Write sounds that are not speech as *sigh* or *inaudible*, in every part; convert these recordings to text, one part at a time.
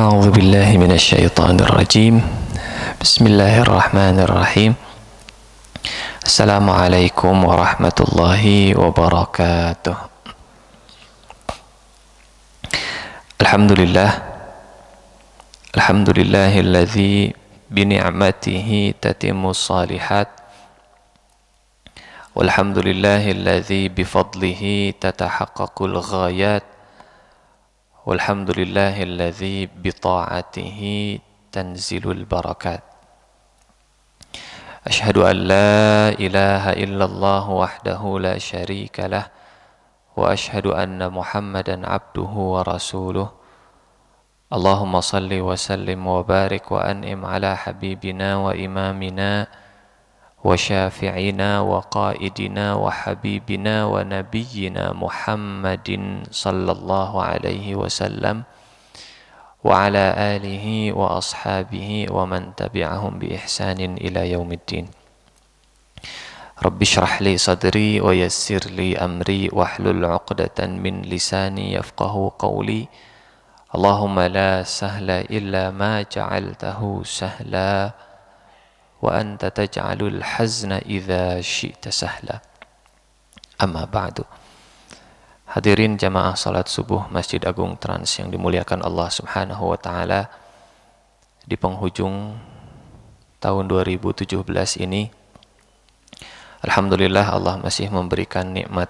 أعوذ بالله من الشيطان الرجيم بسم الله الرحمن الرحيم السلام عليكم ورحمة الله وبركاته الحمد لله الحمد لله الذي بنعمته تتم الصالحات والحمد لله الذي بفضله تتحقق الغايات Walhamdulillahilladzi bita'atihi tanzilul barakat Ashhadu an la ilaha illallah wahdahu la syarika lah wa ashhadu anna muhammadan abduhu wa rasuluh Allahumma salli wa sallim wa barik wa an'im ala habibina wa imamina وشافعنا وقائدنا وحبيبنا ونبينا محمد صلى الله عليه وسلم وعلى آله وأصحابه ومن تبعهم بإحسان إلى يوم الدين رب اشرح لي صدري ويسر لي أمري واحلل عقدة من لساني يفقه قولي اللهم لا سهل إلا ما جعلته سهلاً wa anta taj'alul hazna idza syi'ta sahla amma ba'du Hadirin jamaah salat subuh Masjid Agung Trans yang dimuliakan Allah Subhanahu wa taala di penghujung tahun 2017 ini Alhamdulillah Allah masih memberikan nikmat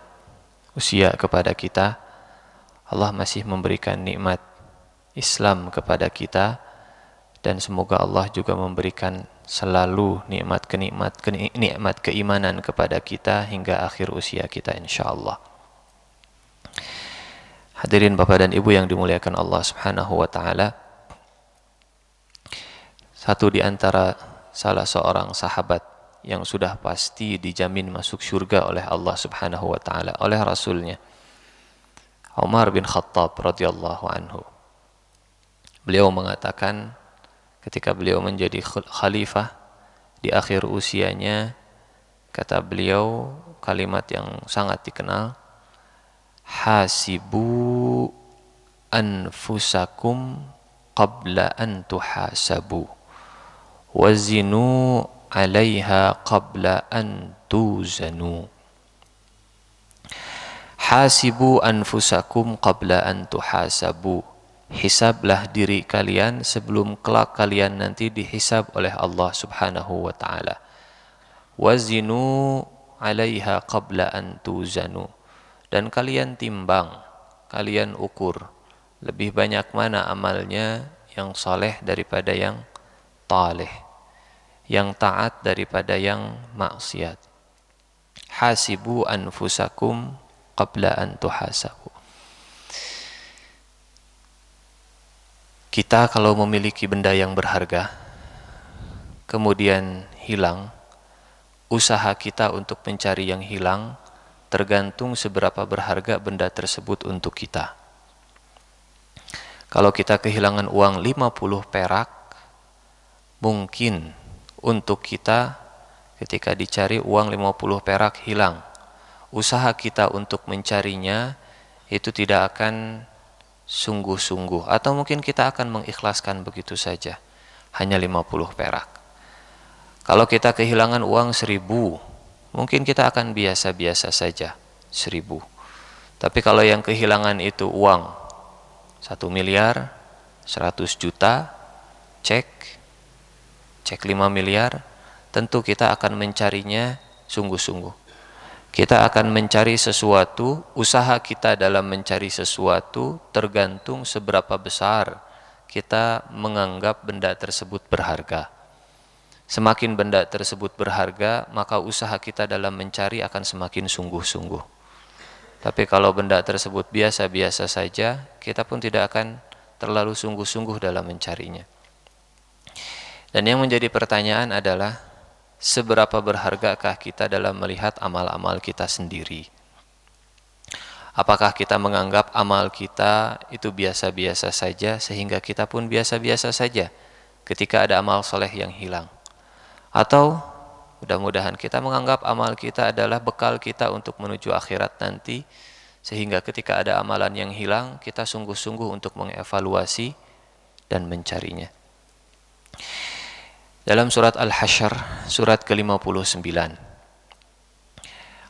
usia kepada kita Allah masih memberikan nikmat Islam kepada kita dan semoga Allah juga memberikan selalu nikmat kenikmat nikmat keimanan kepada kita hingga akhir usia kita insyaallah. Hadirin Bapak dan Ibu yang dimuliakan Allah Subhanahu wa taala. Satu di antara salah seorang sahabat yang sudah pasti dijamin masuk surga oleh Allah Subhanahu wa taala oleh rasulnya. Umar bin Khattab radhiyallahu anhu. Beliau mengatakan ketika beliau menjadi khalifah di akhir usianya kata beliau kalimat yang sangat dikenal hasibu anfusakum qabla an tuhasabu wazinu alaiha qabla an tuzanu hasibu anfusakum qabla an tuhasabu hisablah diri kalian sebelum kelak kalian nanti dihisab oleh Allah Subhanahu wa taala. Wazinu 'alaiha qabla an tuzanu. Dan kalian timbang, kalian ukur lebih banyak mana amalnya yang soleh daripada yang taleh, yang taat daripada yang maksiat. Hasibu anfusakum qabla an tuhasab Kita kalau memiliki benda yang berharga, kemudian hilang, usaha kita untuk mencari yang hilang tergantung seberapa berharga benda tersebut untuk kita. Kalau kita kehilangan uang 50 perak, mungkin untuk kita ketika dicari uang 50 perak hilang. Usaha kita untuk mencarinya itu tidak akan sungguh-sungguh atau mungkin kita akan mengikhlaskan begitu saja hanya 50 perak kalau kita kehilangan uang seribu mungkin kita akan biasa-biasa saja seribu tapi kalau yang kehilangan itu uang satu miliar seratus juta cek cek lima miliar tentu kita akan mencarinya sungguh-sungguh kita akan mencari sesuatu, usaha kita dalam mencari sesuatu tergantung seberapa besar kita menganggap benda tersebut berharga. Semakin benda tersebut berharga, maka usaha kita dalam mencari akan semakin sungguh-sungguh. Tapi kalau benda tersebut biasa-biasa saja, kita pun tidak akan terlalu sungguh-sungguh dalam mencarinya. Dan yang menjadi pertanyaan adalah seberapa berhargakah kita dalam melihat amal-amal kita sendiri. Apakah kita menganggap amal kita itu biasa-biasa saja sehingga kita pun biasa-biasa saja ketika ada amal soleh yang hilang. Atau mudah-mudahan kita menganggap amal kita adalah bekal kita untuk menuju akhirat nanti sehingga ketika ada amalan yang hilang kita sungguh-sungguh untuk mengevaluasi dan mencarinya dalam surat Al-Hasyr surat ke-59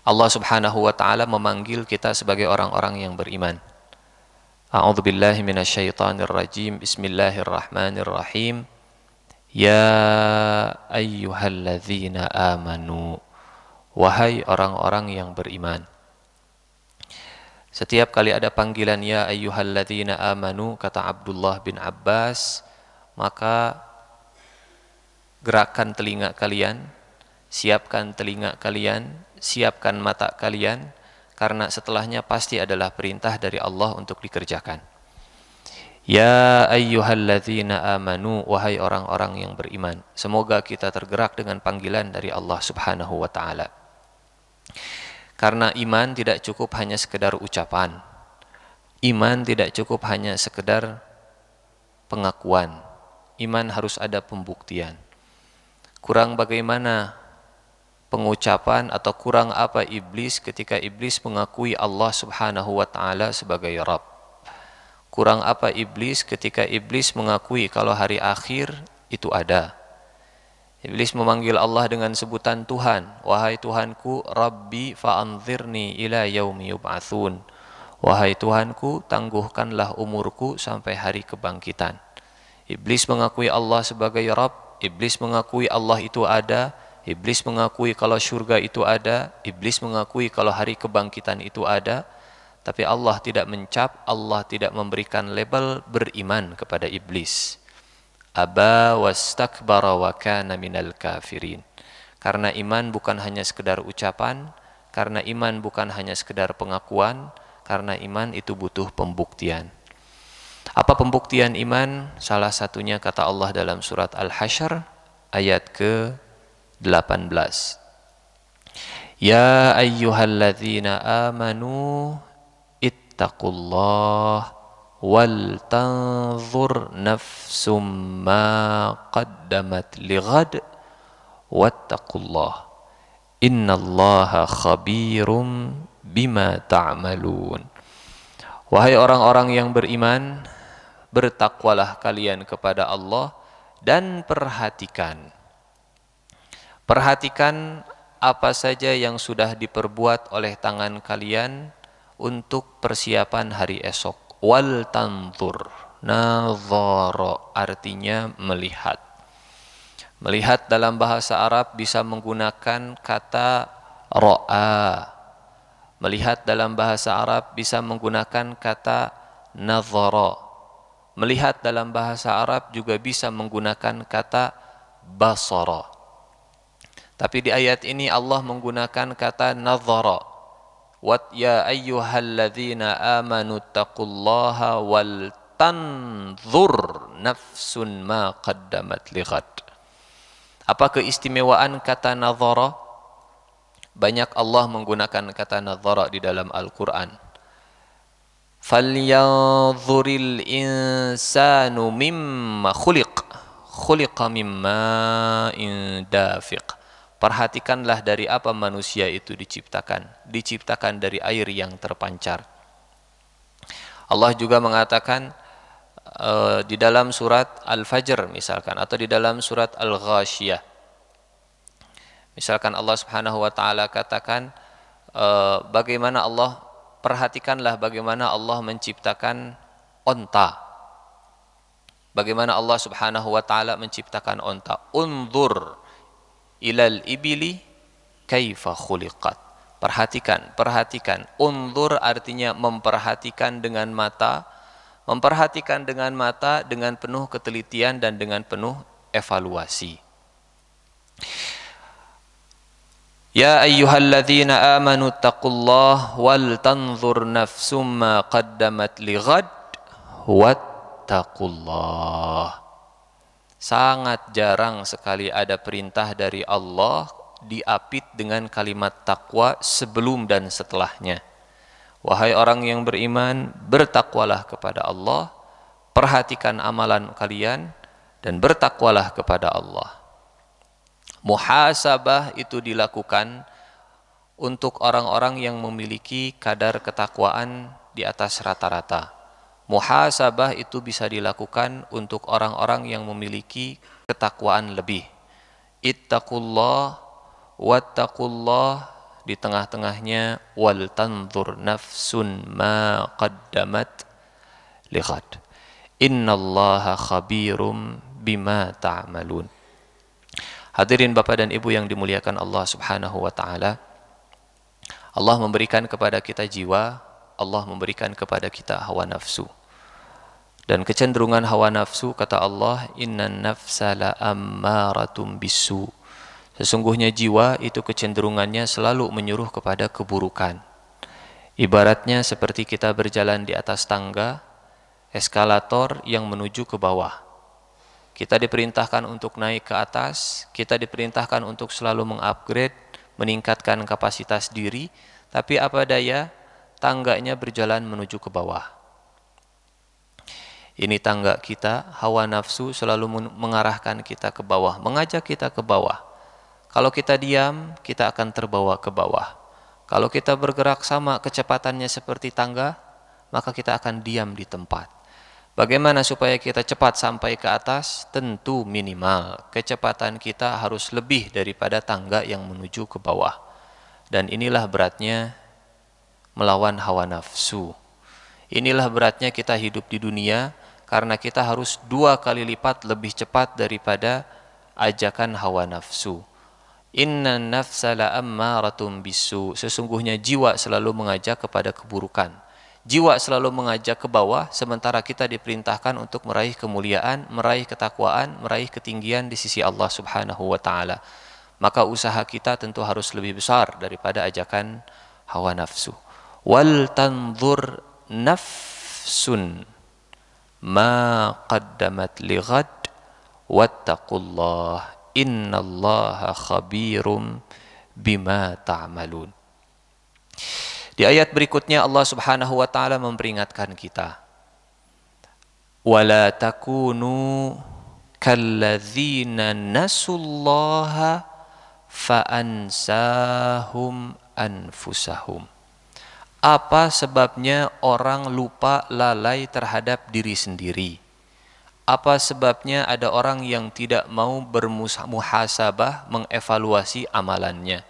Allah Subhanahu wa taala memanggil kita sebagai orang-orang yang beriman A'udhu billahi minasyaitanir rajim Bismillahirrahmanirrahim Ya ayyuhalladzina amanu wahai orang-orang yang beriman setiap kali ada panggilan ya ayyuhalladzina amanu kata Abdullah bin Abbas maka gerakan telinga kalian, siapkan telinga kalian, siapkan mata kalian, karena setelahnya pasti adalah perintah dari Allah untuk dikerjakan. Ya ayyuhalladzina amanu wahai orang-orang yang beriman. Semoga kita tergerak dengan panggilan dari Allah Subhanahu wa taala. Karena iman tidak cukup hanya sekedar ucapan. Iman tidak cukup hanya sekedar pengakuan. Iman harus ada pembuktian kurang bagaimana pengucapan atau kurang apa iblis ketika iblis mengakui Allah Subhanahu wa taala sebagai Rabb. Kurang apa iblis ketika iblis mengakui kalau hari akhir itu ada. Iblis memanggil Allah dengan sebutan Tuhan, wahai Tuhanku, Rabbi fa'anzirni ila yaumi yub'atsun. Wahai Tuhanku, tangguhkanlah umurku sampai hari kebangkitan. Iblis mengakui Allah sebagai Rabb Iblis mengakui Allah itu ada, Iblis mengakui kalau syurga itu ada, Iblis mengakui kalau hari kebangkitan itu ada, tapi Allah tidak mencap, Allah tidak memberikan label beriman kepada Iblis. Aba wastakbara wa kana minal kafirin. Karena iman bukan hanya sekedar ucapan, karena iman bukan hanya sekedar pengakuan, karena iman itu butuh pembuktian. Apa pembuktian iman? Salah satunya kata Allah dalam surat Al-Hasyr ayat ke-18. Ya ayyuhalladzina amanu ittaqullah wal tanzur nafsum ma qaddamat lighad wattaqullah innallaha khabirum bima ta'malun ta Wahai orang-orang yang beriman, bertakwalah kalian kepada Allah dan perhatikan. Perhatikan apa saja yang sudah diperbuat oleh tangan kalian untuk persiapan hari esok. Wal tantur, nazara artinya melihat. Melihat dalam bahasa Arab bisa menggunakan kata ro'a. Melihat dalam bahasa Arab bisa menggunakan kata nazara. Melihat dalam bahasa Arab juga bisa menggunakan kata basara. Tapi di ayat ini Allah menggunakan kata nazara. Wat ya ayyuhalladzina amanu taqullaha wal tanzur nafsun ma qaddamat lighad. Apa keistimewaan kata nazara? Banyak Allah menggunakan kata nazara di dalam Al-Qur'an falyanzuril insanu mimma khuliq خُلِقَ mimma indafiq perhatikanlah dari apa manusia itu diciptakan diciptakan dari air yang terpancar Allah juga mengatakan uh, di dalam surat Al-Fajr misalkan atau di dalam surat Al-Ghashiyah misalkan Allah Subhanahu wa taala katakan uh, bagaimana Allah perhatikanlah bagaimana Allah menciptakan onta. Bagaimana Allah subhanahu wa ta'ala menciptakan onta. Undur ilal ibili kaifa khuliqat. Perhatikan, perhatikan. Undur artinya memperhatikan dengan mata. Memperhatikan dengan mata dengan penuh ketelitian dan dengan penuh evaluasi. يا أيها الذين آمنوا اتقوا الله ولتنظر نفس ما قدمت لغد واتقوا الله Sangat jarang sekali ada perintah dari Allah diapit dengan kalimat takwa sebelum dan setelahnya. Wahai orang yang beriman, bertakwalah kepada Allah, perhatikan amalan kalian, dan bertakwalah kepada Allah. Muhasabah itu dilakukan untuk orang-orang yang memiliki kadar ketakwaan di atas rata-rata. Muhasabah itu bisa dilakukan untuk orang-orang yang memiliki ketakwaan lebih. Ittaqullah wattaqullah di tengah-tengahnya wal tanzur nafsun ma qaddamat liqad. Innallaha khabirum bima ta'malun. Ta Hadirin Bapak dan Ibu yang dimuliakan Allah Subhanahu wa taala. Allah memberikan kepada kita jiwa, Allah memberikan kepada kita hawa nafsu. Dan kecenderungan hawa nafsu kata Allah, "Innan nafsa ammaratum bisu." Sesungguhnya jiwa itu kecenderungannya selalu menyuruh kepada keburukan. Ibaratnya seperti kita berjalan di atas tangga eskalator yang menuju ke bawah kita diperintahkan untuk naik ke atas, kita diperintahkan untuk selalu mengupgrade, meningkatkan kapasitas diri, tapi apa daya tangganya berjalan menuju ke bawah. Ini tangga kita, hawa nafsu selalu mengarahkan kita ke bawah, mengajak kita ke bawah. Kalau kita diam, kita akan terbawa ke bawah. Kalau kita bergerak sama kecepatannya seperti tangga, maka kita akan diam di tempat. Bagaimana supaya kita cepat sampai ke atas? Tentu minimal. Kecepatan kita harus lebih daripada tangga yang menuju ke bawah. Dan inilah beratnya melawan hawa nafsu. Inilah beratnya kita hidup di dunia karena kita harus dua kali lipat lebih cepat daripada ajakan hawa nafsu. Inna nafsala amma ammaratum bisu. Sesungguhnya jiwa selalu mengajak kepada keburukan jiwa selalu mengajak ke bawah sementara kita diperintahkan untuk meraih kemuliaan, meraih ketakwaan, meraih ketinggian di sisi Allah Subhanahu wa taala. Maka usaha kita tentu harus lebih besar daripada ajakan hawa nafsu. Wal tanzur nafsun ma qaddamat lighad wattaqullah innallaha khabirum bima ta'malun. Ta di ayat berikutnya Allah Subhanahu wa taala memperingatkan kita. Wala takunu kalladzina nasullaha faansahum anfusahum. Apa sebabnya orang lupa lalai terhadap diri sendiri? Apa sebabnya ada orang yang tidak mau bermuhasabah mengevaluasi amalannya?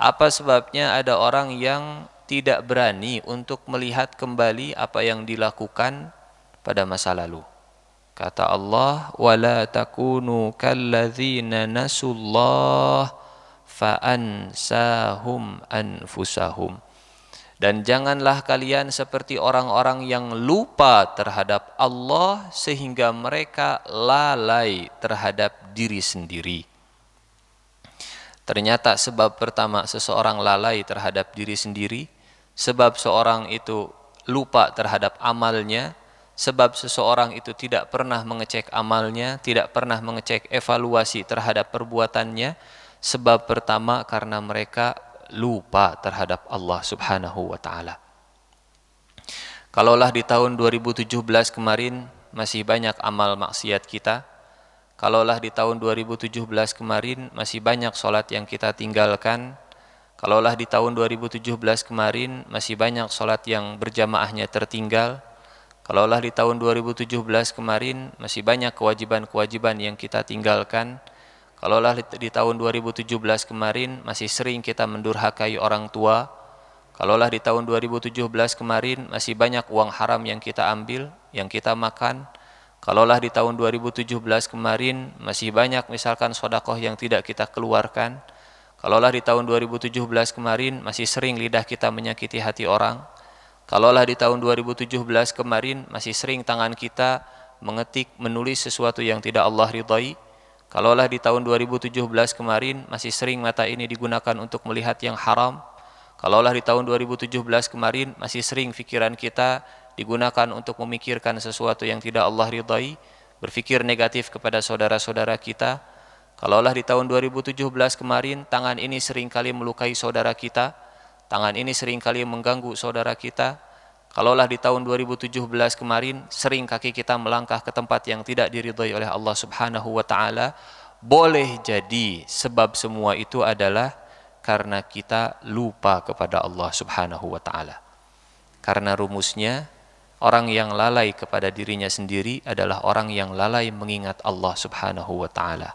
Apa sebabnya ada orang yang tidak berani untuk melihat kembali apa yang dilakukan pada masa lalu. Kata Allah, "Wala takunu kalladzina nasullah fa'ansahum anfusahum." Dan janganlah kalian seperti orang-orang yang lupa terhadap Allah sehingga mereka lalai terhadap diri sendiri. Ternyata sebab pertama seseorang lalai terhadap diri sendiri sebab seorang itu lupa terhadap amalnya, sebab seseorang itu tidak pernah mengecek amalnya, tidak pernah mengecek evaluasi terhadap perbuatannya, sebab pertama karena mereka lupa terhadap Allah Subhanahu wa taala. Kalaulah di tahun 2017 kemarin masih banyak amal maksiat kita, kalaulah di tahun 2017 kemarin masih banyak sholat yang kita tinggalkan, Kalaulah di tahun 2017 kemarin masih banyak sholat yang berjamaahnya tertinggal, kalaulah di tahun 2017 kemarin masih banyak kewajiban-kewajiban yang kita tinggalkan, kalaulah di tahun 2017 kemarin masih sering kita mendurhakai orang tua, kalaulah di tahun 2017 kemarin masih banyak uang haram yang kita ambil, yang kita makan, kalaulah di tahun 2017 kemarin masih banyak misalkan sodakoh yang tidak kita keluarkan, Kalaulah di tahun 2017 kemarin masih sering lidah kita menyakiti hati orang, kalaulah di tahun 2017 kemarin masih sering tangan kita mengetik, menulis sesuatu yang tidak Allah ridhai, kalaulah di tahun 2017 kemarin masih sering mata ini digunakan untuk melihat yang haram, kalaulah di tahun 2017 kemarin masih sering pikiran kita digunakan untuk memikirkan sesuatu yang tidak Allah ridhai, berpikir negatif kepada saudara-saudara kita, Kalaulah di tahun 2017 kemarin tangan ini seringkali melukai saudara kita, tangan ini seringkali mengganggu saudara kita, kalaulah di tahun 2017 kemarin sering kaki kita melangkah ke tempat yang tidak diridhoi oleh Allah Subhanahu wa taala, boleh jadi sebab semua itu adalah karena kita lupa kepada Allah Subhanahu wa taala. Karena rumusnya orang yang lalai kepada dirinya sendiri adalah orang yang lalai mengingat Allah Subhanahu wa taala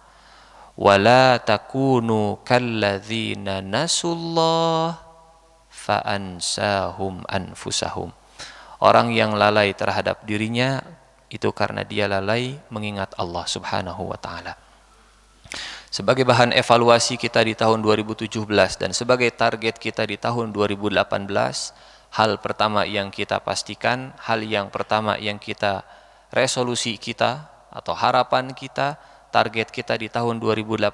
wala takunu kalladzina nasullah faansahum anfusahum orang yang lalai terhadap dirinya itu karena dia lalai mengingat Allah Subhanahu wa taala sebagai bahan evaluasi kita di tahun 2017 dan sebagai target kita di tahun 2018 hal pertama yang kita pastikan hal yang pertama yang kita resolusi kita atau harapan kita target kita di tahun 2018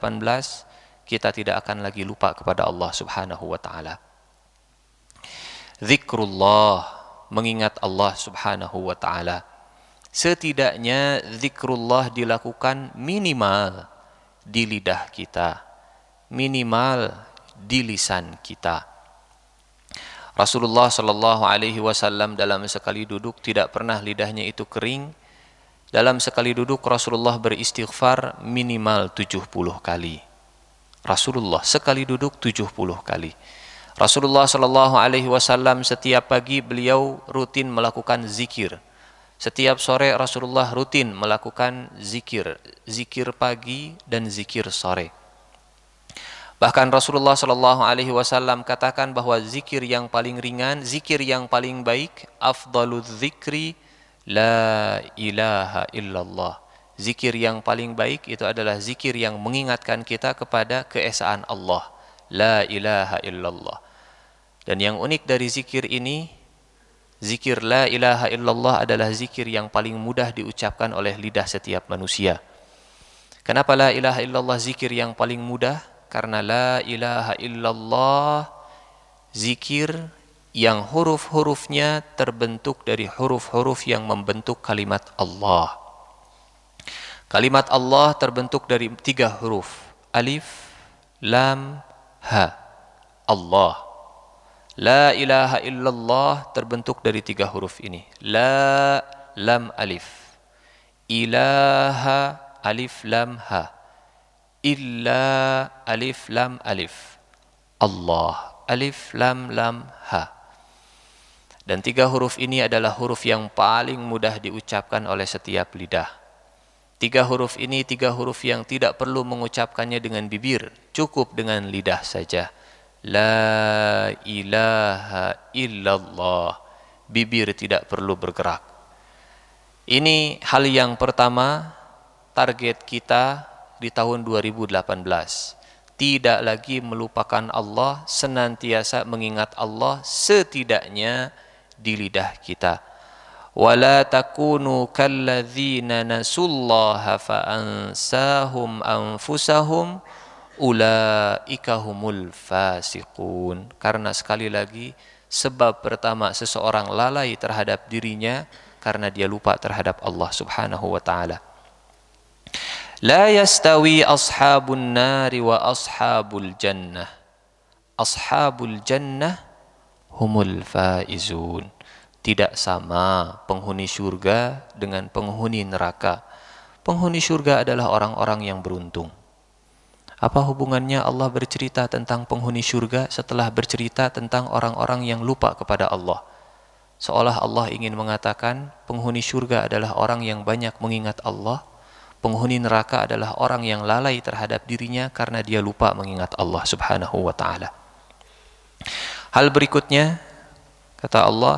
kita tidak akan lagi lupa kepada Allah Subhanahu wa taala. Zikrullah, mengingat Allah Subhanahu wa taala. Setidaknya zikrullah dilakukan minimal di lidah kita, minimal di lisan kita. Rasulullah Shallallahu Alaihi Wasallam dalam sekali duduk tidak pernah lidahnya itu kering dalam sekali duduk Rasulullah beristighfar minimal 70 kali. Rasulullah sekali duduk 70 kali. Rasulullah Shallallahu Alaihi Wasallam setiap pagi beliau rutin melakukan zikir. Setiap sore Rasulullah rutin melakukan zikir, zikir pagi dan zikir sore. Bahkan Rasulullah Shallallahu Alaihi Wasallam katakan bahwa zikir yang paling ringan, zikir yang paling baik, afdalul zikri La ilaha illallah. Zikir yang paling baik itu adalah zikir yang mengingatkan kita kepada keesaan Allah. La ilaha illallah. Dan yang unik dari zikir ini, zikir la ilaha illallah adalah zikir yang paling mudah diucapkan oleh lidah setiap manusia. Kenapa la ilaha illallah zikir yang paling mudah? Karena la ilaha illallah zikir yang huruf-hurufnya terbentuk dari huruf-huruf yang membentuk kalimat Allah. Kalimat Allah terbentuk dari tiga huruf. Alif, Lam, Ha. Allah. La ilaha illallah terbentuk dari tiga huruf ini. La, Lam, Alif. Ilaha, Alif, Lam, Ha. Illa, Alif, Lam, Alif. Allah. Alif, Lam, Lam, Ha. Dan tiga huruf ini adalah huruf yang paling mudah diucapkan oleh setiap lidah. Tiga huruf ini tiga huruf yang tidak perlu mengucapkannya dengan bibir, cukup dengan lidah saja. La ilaha illallah. Bibir tidak perlu bergerak. Ini hal yang pertama target kita di tahun 2018. Tidak lagi melupakan Allah, senantiasa mengingat Allah setidaknya di lidah kita. Wala takunu kalladzina nasullaha fa anfusahum ulaika fasiqun. Karena sekali lagi sebab pertama seseorang lalai terhadap dirinya karena dia lupa terhadap Allah Subhanahu wa taala. La yastawi ashabun nari wa ashabul jannah. Ashabul jannah humul faizun. Tidak sama penghuni surga dengan penghuni neraka. Penghuni surga adalah orang-orang yang beruntung. Apa hubungannya Allah bercerita tentang penghuni surga setelah bercerita tentang orang-orang yang lupa kepada Allah? Seolah Allah ingin mengatakan penghuni surga adalah orang yang banyak mengingat Allah, penghuni neraka adalah orang yang lalai terhadap dirinya karena dia lupa mengingat Allah Subhanahu wa taala. Hal berikutnya kata Allah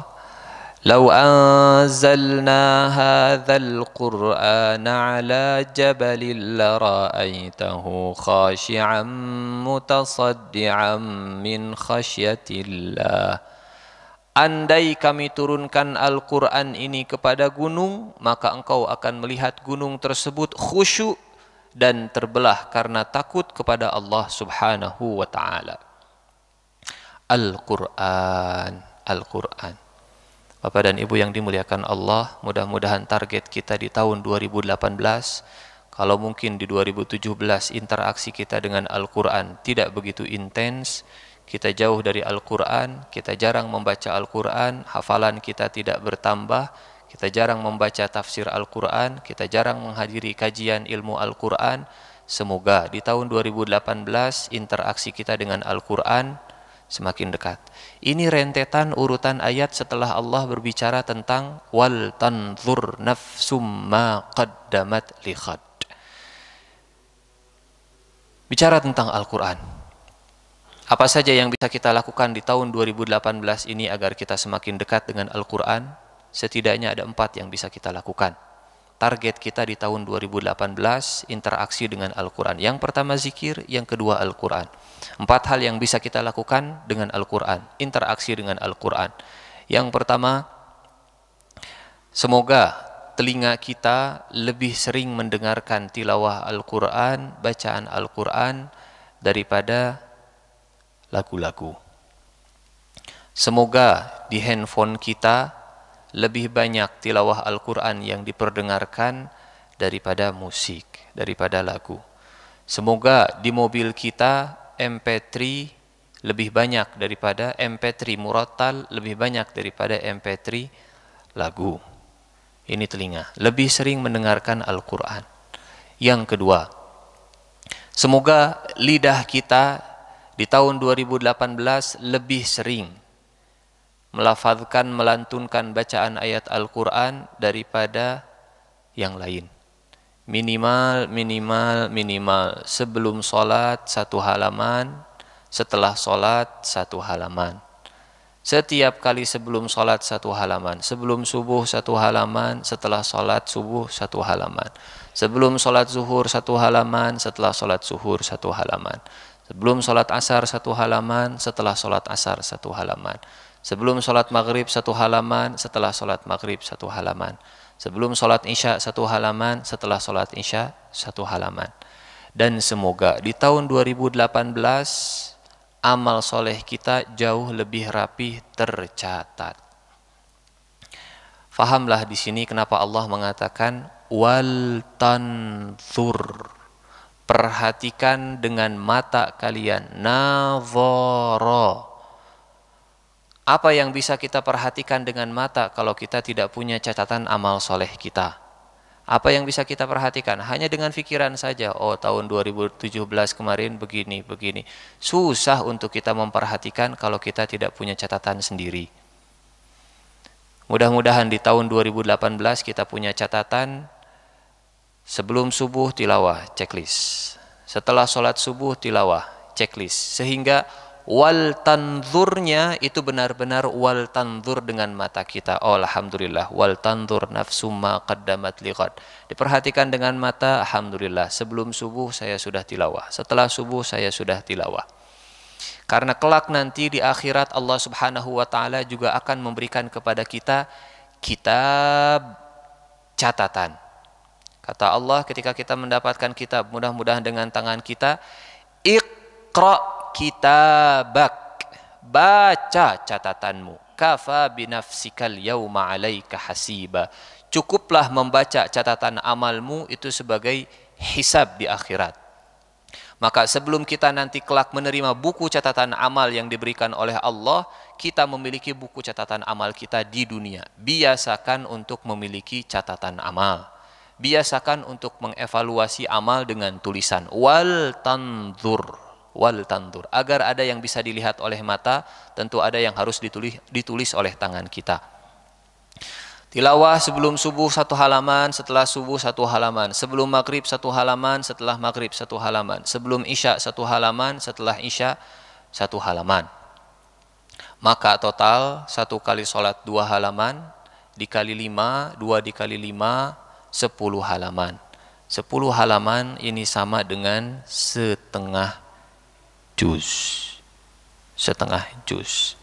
لو أنزلنا هذا القرآن على جبل لرأيته خاشعا متصدعا من خشية الله Andai kami turunkan Al-Quran ini kepada gunung, maka engkau akan melihat gunung tersebut khusyuk dan terbelah karena takut kepada Allah subhanahu wa ta'ala. Al-Quran. Al-Quran. Bapak dan Ibu yang dimuliakan Allah, mudah-mudahan target kita di tahun 2018, kalau mungkin di 2017 interaksi kita dengan Al-Quran tidak begitu intens, kita jauh dari Al-Quran, kita jarang membaca Al-Quran, hafalan kita tidak bertambah, kita jarang membaca tafsir Al-Quran, kita jarang menghadiri kajian ilmu Al-Quran, Semoga di tahun 2018 interaksi kita dengan Al-Quran semakin dekat. Ini rentetan urutan ayat setelah Allah berbicara tentang wal tanzur nafsum ma qaddamat lihat. Bicara tentang Al-Qur'an. Apa saja yang bisa kita lakukan di tahun 2018 ini agar kita semakin dekat dengan Al-Qur'an? Setidaknya ada empat yang bisa kita lakukan target kita di tahun 2018 interaksi dengan Al-Quran. Yang pertama zikir, yang kedua Al-Quran. Empat hal yang bisa kita lakukan dengan Al-Quran, interaksi dengan Al-Quran. Yang pertama, semoga telinga kita lebih sering mendengarkan tilawah Al-Quran, bacaan Al-Quran daripada lagu-lagu. Semoga di handphone kita lebih banyak tilawah Al-Quran yang diperdengarkan daripada musik, daripada lagu. Semoga di mobil kita MP3 lebih banyak daripada MP3 murattal, lebih banyak daripada MP3 lagu. Ini telinga, lebih sering mendengarkan Al-Quran. Yang kedua, semoga lidah kita di tahun 2018 lebih sering melafazkan, melantunkan bacaan ayat Al-Quran daripada yang lain. Minimal, minimal, minimal. Sebelum sholat satu halaman, setelah sholat satu halaman. Setiap kali sebelum sholat satu halaman, sebelum subuh satu halaman, setelah sholat subuh satu halaman. Sebelum sholat zuhur satu halaman, setelah sholat zuhur satu halaman. Sebelum sholat asar satu halaman, setelah sholat asar satu halaman Sebelum sholat maghrib satu halaman, setelah sholat maghrib satu halaman. Sebelum sholat isya satu halaman, setelah sholat isya satu halaman. Dan semoga di tahun 2018 amal soleh kita jauh lebih rapi tercatat. Fahamlah di sini kenapa Allah mengatakan wal tanthur. Perhatikan dengan mata kalian. Nazara apa yang bisa kita perhatikan dengan mata kalau kita tidak punya catatan amal soleh kita? Apa yang bisa kita perhatikan? Hanya dengan pikiran saja. Oh tahun 2017 kemarin begini, begini. Susah untuk kita memperhatikan kalau kita tidak punya catatan sendiri. Mudah-mudahan di tahun 2018 kita punya catatan sebelum subuh tilawah checklist. Setelah sholat subuh tilawah checklist. Sehingga wal tanzurnya itu benar-benar wal tanzur dengan mata kita. Oh, alhamdulillah. Wal tanzur nafsu ma qaddamat liqad. Diperhatikan dengan mata, alhamdulillah. Sebelum subuh saya sudah tilawah. Setelah subuh saya sudah tilawah. Karena kelak nanti di akhirat Allah Subhanahu wa taala juga akan memberikan kepada kita kitab catatan. Kata Allah ketika kita mendapatkan kitab, mudah-mudahan dengan tangan kita iqra kitabak baca catatanmu kafa binafsikal yauma alaika hasiba cukuplah membaca catatan amalmu itu sebagai hisab di akhirat maka sebelum kita nanti kelak menerima buku catatan amal yang diberikan oleh Allah, kita memiliki buku catatan amal kita di dunia. Biasakan untuk memiliki catatan amal. Biasakan untuk mengevaluasi amal dengan tulisan wal tanzur wal tantur Agar ada yang bisa dilihat oleh mata, tentu ada yang harus ditulis, ditulis oleh tangan kita. Tilawah sebelum subuh satu halaman, setelah subuh satu halaman, sebelum maghrib satu halaman, setelah maghrib satu halaman, sebelum isya satu halaman, setelah isya satu halaman. Maka total satu kali sholat dua halaman, dikali lima, dua dikali lima, sepuluh halaman. Sepuluh halaman ini sama dengan setengah juz setengah juz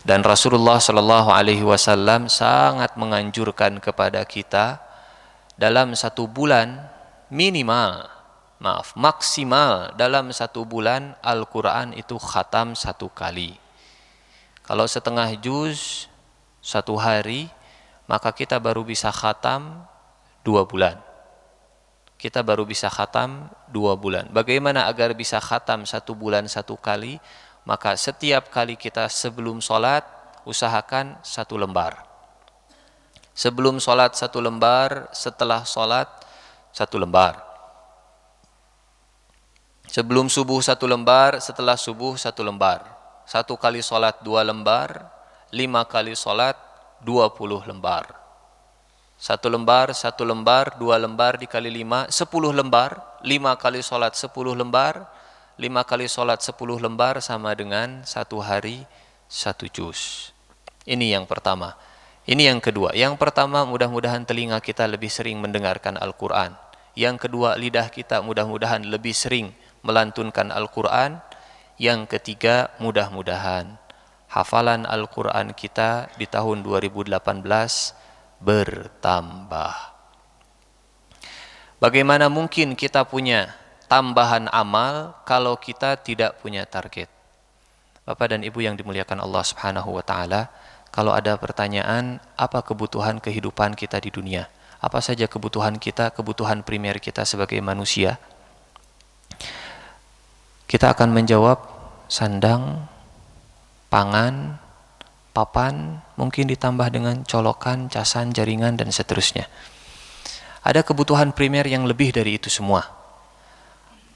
dan Rasulullah Shallallahu Alaihi Wasallam sangat menganjurkan kepada kita dalam satu bulan minimal maaf maksimal dalam satu bulan Al-Quran itu khatam satu kali kalau setengah juz satu hari maka kita baru bisa khatam dua bulan kita baru bisa khatam dua bulan. Bagaimana agar bisa khatam satu bulan satu kali? Maka setiap kali kita sebelum sholat, usahakan satu lembar. Sebelum sholat satu lembar, setelah sholat satu lembar. Sebelum subuh satu lembar, setelah subuh satu lembar. Satu kali sholat dua lembar, lima kali sholat dua puluh lembar. Satu lembar, satu lembar, dua lembar dikali lima, sepuluh lembar. Lima kali sholat sepuluh lembar. Lima kali sholat sepuluh lembar sama dengan satu hari satu juz. Ini yang pertama. Ini yang kedua. Yang pertama mudah-mudahan telinga kita lebih sering mendengarkan Al-Quran. Yang kedua lidah kita mudah-mudahan lebih sering melantunkan Al-Quran. Yang ketiga mudah-mudahan hafalan Al-Quran kita di tahun 2018 bertambah. Bagaimana mungkin kita punya tambahan amal kalau kita tidak punya target? Bapak dan Ibu yang dimuliakan Allah Subhanahu wa taala, kalau ada pertanyaan apa kebutuhan kehidupan kita di dunia? Apa saja kebutuhan kita, kebutuhan primer kita sebagai manusia? Kita akan menjawab sandang, pangan, papan, mungkin ditambah dengan colokan, casan, jaringan, dan seterusnya. Ada kebutuhan primer yang lebih dari itu semua.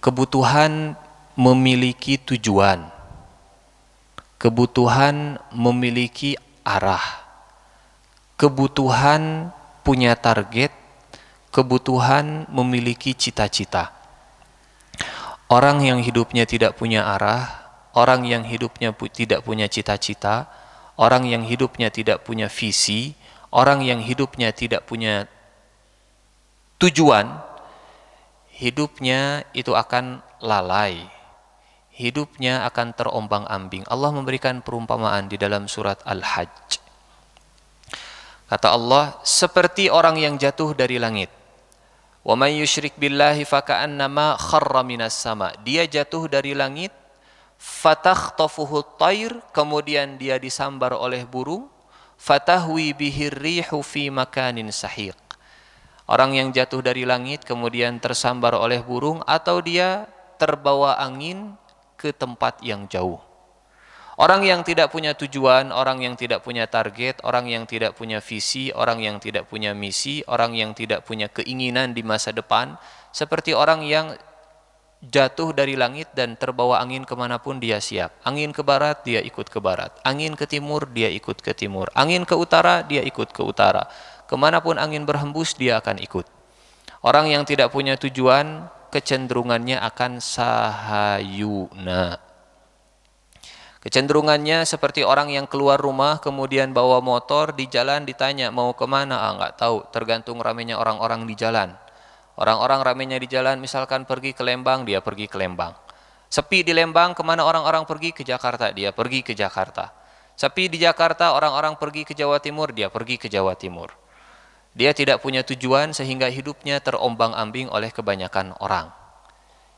Kebutuhan memiliki tujuan. Kebutuhan memiliki arah. Kebutuhan punya target. Kebutuhan memiliki cita-cita. Orang yang hidupnya tidak punya arah, orang yang hidupnya pu tidak punya cita-cita, orang yang hidupnya tidak punya visi, orang yang hidupnya tidak punya tujuan, hidupnya itu akan lalai. Hidupnya akan terombang-ambing. Allah memberikan perumpamaan di dalam surat Al-Hajj. Kata Allah, seperti orang yang jatuh dari langit. Wa man yusyrik billahi faka'annama kharra minas sama. Dia jatuh dari langit Fatah fatakhtafuhu tair kemudian dia disambar oleh burung fatahwi bihir makanin sahiq orang yang jatuh dari langit kemudian tersambar oleh burung atau dia terbawa angin ke tempat yang jauh orang yang tidak punya tujuan orang yang tidak punya target orang yang tidak punya visi orang yang tidak punya misi orang yang tidak punya keinginan di masa depan seperti orang yang jatuh dari langit dan terbawa angin kemanapun dia siap. Angin ke barat, dia ikut ke barat. Angin ke timur, dia ikut ke timur. Angin ke utara, dia ikut ke utara. Kemanapun angin berhembus, dia akan ikut. Orang yang tidak punya tujuan, kecenderungannya akan sahayuna. Kecenderungannya seperti orang yang keluar rumah kemudian bawa motor di jalan ditanya mau kemana ah nggak tahu tergantung ramenya orang-orang di jalan Orang-orang ramenya di jalan misalkan pergi ke Lembang, dia pergi ke Lembang. Sepi di Lembang, kemana orang-orang pergi? Ke Jakarta, dia pergi ke Jakarta. Sepi di Jakarta, orang-orang pergi ke Jawa Timur, dia pergi ke Jawa Timur. Dia tidak punya tujuan sehingga hidupnya terombang ambing oleh kebanyakan orang.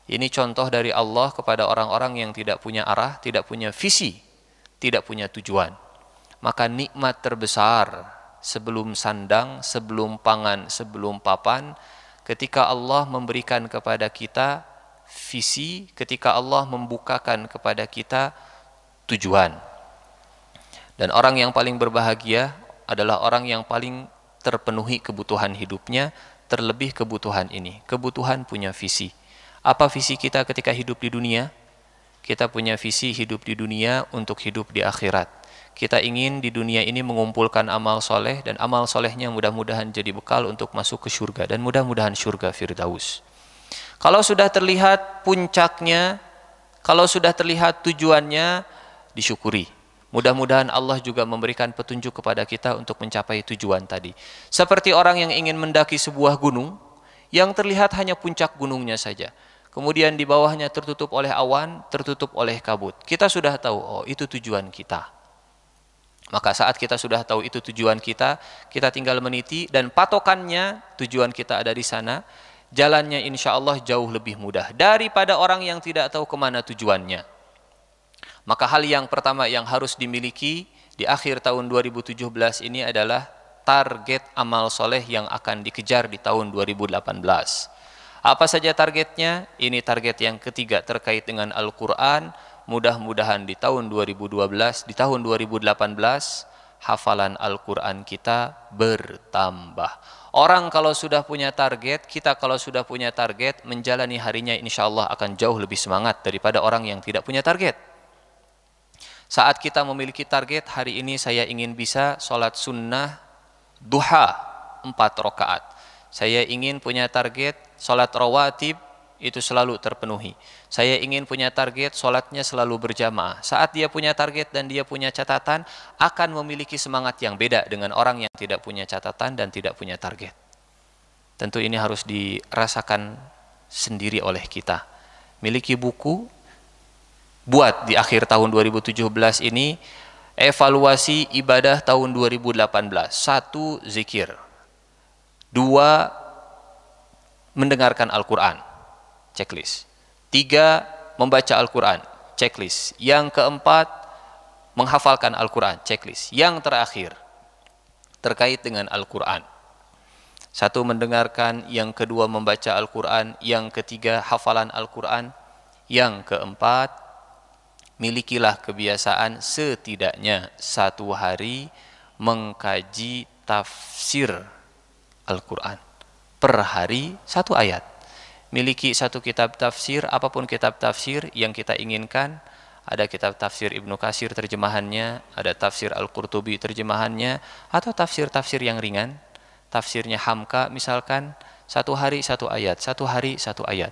Ini contoh dari Allah kepada orang-orang yang tidak punya arah, tidak punya visi, tidak punya tujuan. Maka nikmat terbesar sebelum sandang, sebelum pangan, sebelum papan, ketika Allah memberikan kepada kita visi, ketika Allah membukakan kepada kita tujuan. Dan orang yang paling berbahagia adalah orang yang paling terpenuhi kebutuhan hidupnya, terlebih kebutuhan ini. Kebutuhan punya visi. Apa visi kita ketika hidup di dunia? Kita punya visi hidup di dunia untuk hidup di akhirat kita ingin di dunia ini mengumpulkan amal soleh dan amal solehnya mudah-mudahan jadi bekal untuk masuk ke surga dan mudah-mudahan surga Firdaus. Kalau sudah terlihat puncaknya, kalau sudah terlihat tujuannya, disyukuri. Mudah-mudahan Allah juga memberikan petunjuk kepada kita untuk mencapai tujuan tadi. Seperti orang yang ingin mendaki sebuah gunung, yang terlihat hanya puncak gunungnya saja. Kemudian di bawahnya tertutup oleh awan, tertutup oleh kabut. Kita sudah tahu, oh itu tujuan kita. Maka saat kita sudah tahu itu tujuan kita, kita tinggal meniti dan patokannya tujuan kita ada di sana. Jalannya insya Allah jauh lebih mudah daripada orang yang tidak tahu kemana tujuannya. Maka hal yang pertama yang harus dimiliki di akhir tahun 2017 ini adalah target amal soleh yang akan dikejar di tahun 2018. Apa saja targetnya? Ini target yang ketiga terkait dengan Al-Quran, mudah-mudahan di tahun 2012, di tahun 2018 hafalan Al-Qur'an kita bertambah. Orang kalau sudah punya target, kita kalau sudah punya target, menjalani harinya insya Allah akan jauh lebih semangat daripada orang yang tidak punya target. Saat kita memiliki target, hari ini saya ingin bisa sholat sunnah duha empat rokaat. Saya ingin punya target sholat rawatib itu selalu terpenuhi. Saya ingin punya target, sholatnya selalu berjamaah. Saat dia punya target dan dia punya catatan, akan memiliki semangat yang beda dengan orang yang tidak punya catatan dan tidak punya target. Tentu ini harus dirasakan sendiri oleh kita. Miliki buku, buat di akhir tahun 2017 ini, evaluasi ibadah tahun 2018. Satu, zikir. Dua, mendengarkan Al-Quran checklist. Tiga, membaca Al-Quran, checklist. Yang keempat, menghafalkan Al-Quran, checklist. Yang terakhir, terkait dengan Al-Quran. Satu, mendengarkan. Yang kedua, membaca Al-Quran. Yang ketiga, hafalan Al-Quran. Yang keempat, milikilah kebiasaan setidaknya satu hari mengkaji tafsir Al-Quran. Per hari, satu ayat miliki satu kitab tafsir, apapun kitab tafsir yang kita inginkan, ada kitab tafsir Ibnu Kasir terjemahannya, ada tafsir Al-Qurtubi terjemahannya, atau tafsir-tafsir yang ringan, tafsirnya Hamka misalkan, satu hari satu ayat, satu hari satu ayat.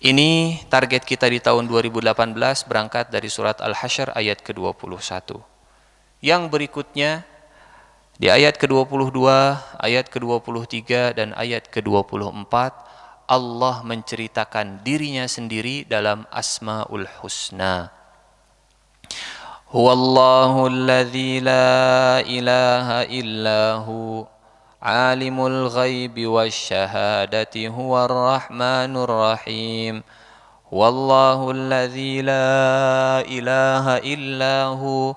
Ini target kita di tahun 2018 berangkat dari surat Al-Hasyr ayat ke-21. Yang berikutnya di ayat ke-22, ayat ke-23 dan ayat ke-24 Allah menceritakan dirinya sendiri dalam Asmaul Husna. Huwallahu alladzi la ilaha illa hu alimul ghaibi wasyahadati huwar rahmanur rahim. Wallahu alladzi la ilaha illa hu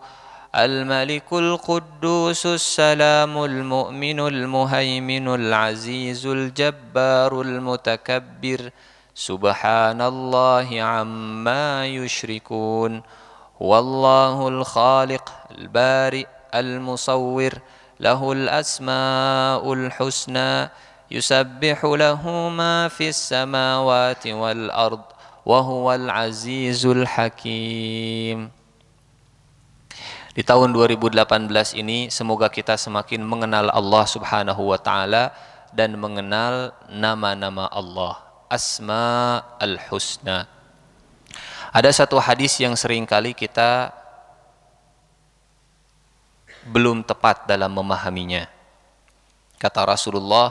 الملك القدوس السلام المؤمن المهيمن العزيز الجبار المتكبر سبحان الله عما يشركون والله الخالق البارئ المصور له الأسماء الحسنى يسبح له ما في السماوات والأرض وهو العزيز الحكيم Di tahun 2018 ini semoga kita semakin mengenal Allah Subhanahu wa taala dan mengenal nama-nama Allah, Asma al-Husna. Ada satu hadis yang sering kali kita belum tepat dalam memahaminya. Kata Rasulullah,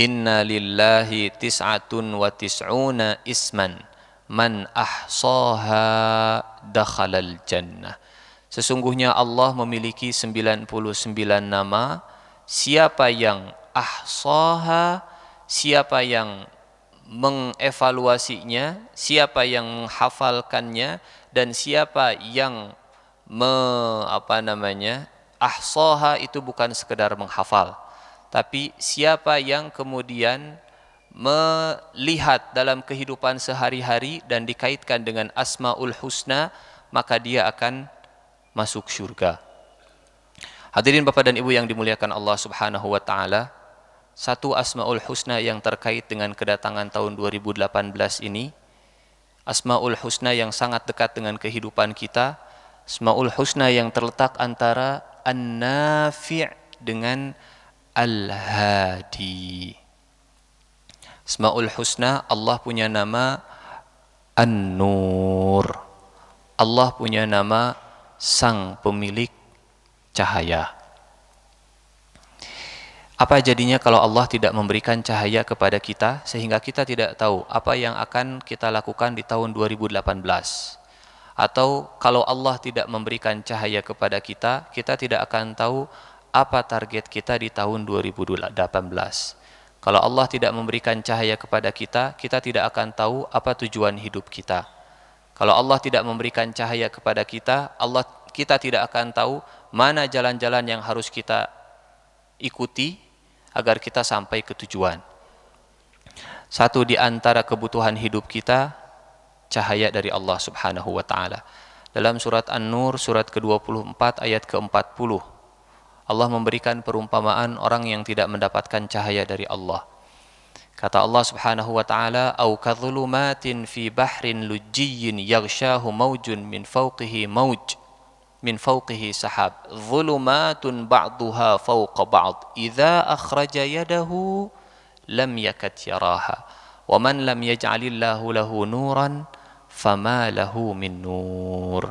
"Inna lillahi tis'atun wa tis'una isman, man ahsaha dakhalal jannah." Sesungguhnya Allah memiliki 99 nama. Siapa yang ahsaha, siapa yang mengevaluasinya, siapa yang menghafalkannya dan siapa yang me, apa namanya? ahsaha itu bukan sekedar menghafal, tapi siapa yang kemudian melihat dalam kehidupan sehari-hari dan dikaitkan dengan Asmaul Husna, maka dia akan masuk surga. Hadirin Bapak dan Ibu yang dimuliakan Allah Subhanahu wa taala, satu Asmaul Husna yang terkait dengan kedatangan tahun 2018 ini, Asmaul Husna yang sangat dekat dengan kehidupan kita, Asmaul Husna yang terletak antara An-Nafi' dengan Al-Hadi. Asmaul Husna Allah punya nama An-Nur. Allah punya nama sang pemilik cahaya. Apa jadinya kalau Allah tidak memberikan cahaya kepada kita sehingga kita tidak tahu apa yang akan kita lakukan di tahun 2018? Atau kalau Allah tidak memberikan cahaya kepada kita, kita tidak akan tahu apa target kita di tahun 2018. Kalau Allah tidak memberikan cahaya kepada kita, kita tidak akan tahu apa tujuan hidup kita. Kalau Allah tidak memberikan cahaya kepada kita, Allah kita tidak akan tahu mana jalan-jalan yang harus kita ikuti agar kita sampai ke tujuan. Satu di antara kebutuhan hidup kita cahaya dari Allah Subhanahu wa taala. Dalam surat An-Nur surat ke-24 ayat ke-40 Allah memberikan perumpamaan orang yang tidak mendapatkan cahaya dari Allah. Kata Allah Subhanahu wa taala, "Au kadhulumatin fi bahrin lujjiyyin yaghshahu mawjun min fawqihi mawj." min fawqihi sahab zulumatun ba'duha fawqa ba'd idza akhraja yadahu lam yakat yaraha wa man lam yaj'alillahu lahu nuran fama lahu min nur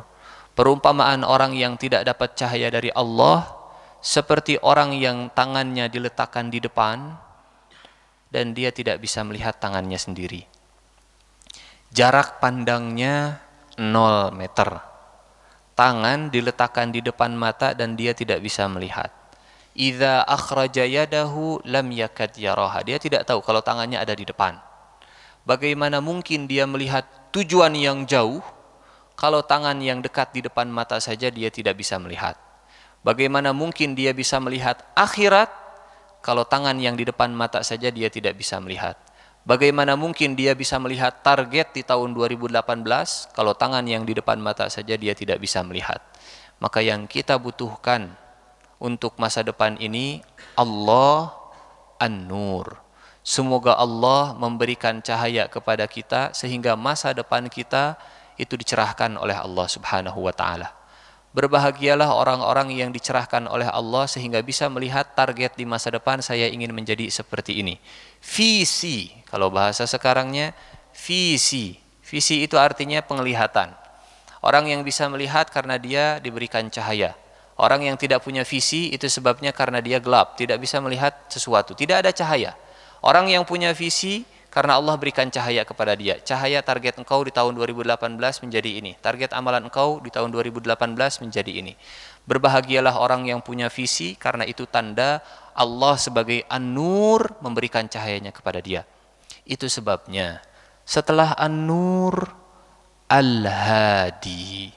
perumpamaan orang yang tidak dapat cahaya dari Allah seperti orang yang tangannya diletakkan di depan dan dia tidak bisa melihat tangannya sendiri jarak pandangnya 0 meter tangan diletakkan di depan mata dan dia tidak bisa melihat. Idza akhraja yadahu lam yakad yaraha. Dia tidak tahu kalau tangannya ada di depan. Bagaimana mungkin dia melihat tujuan yang jauh kalau tangan yang dekat di depan mata saja dia tidak bisa melihat? Bagaimana mungkin dia bisa melihat akhirat kalau tangan yang di depan mata saja dia tidak bisa melihat? Bagaimana mungkin dia bisa melihat target di tahun 2018 kalau tangan yang di depan mata saja dia tidak bisa melihat. Maka yang kita butuhkan untuk masa depan ini Allah An-Nur. Semoga Allah memberikan cahaya kepada kita sehingga masa depan kita itu dicerahkan oleh Allah Subhanahu wa taala. Berbahagialah orang-orang yang dicerahkan oleh Allah sehingga bisa melihat target di masa depan saya ingin menjadi seperti ini. Visi, kalau bahasa sekarangnya visi. Visi itu artinya penglihatan. Orang yang bisa melihat karena dia diberikan cahaya. Orang yang tidak punya visi itu sebabnya karena dia gelap, tidak bisa melihat sesuatu, tidak ada cahaya. Orang yang punya visi karena Allah berikan cahaya kepada dia. Cahaya target engkau di tahun 2018 menjadi ini. Target amalan engkau di tahun 2018 menjadi ini. Berbahagialah orang yang punya visi karena itu tanda Allah sebagai An-Nur memberikan cahayanya kepada dia. Itu sebabnya setelah An-Nur Al-Hadi.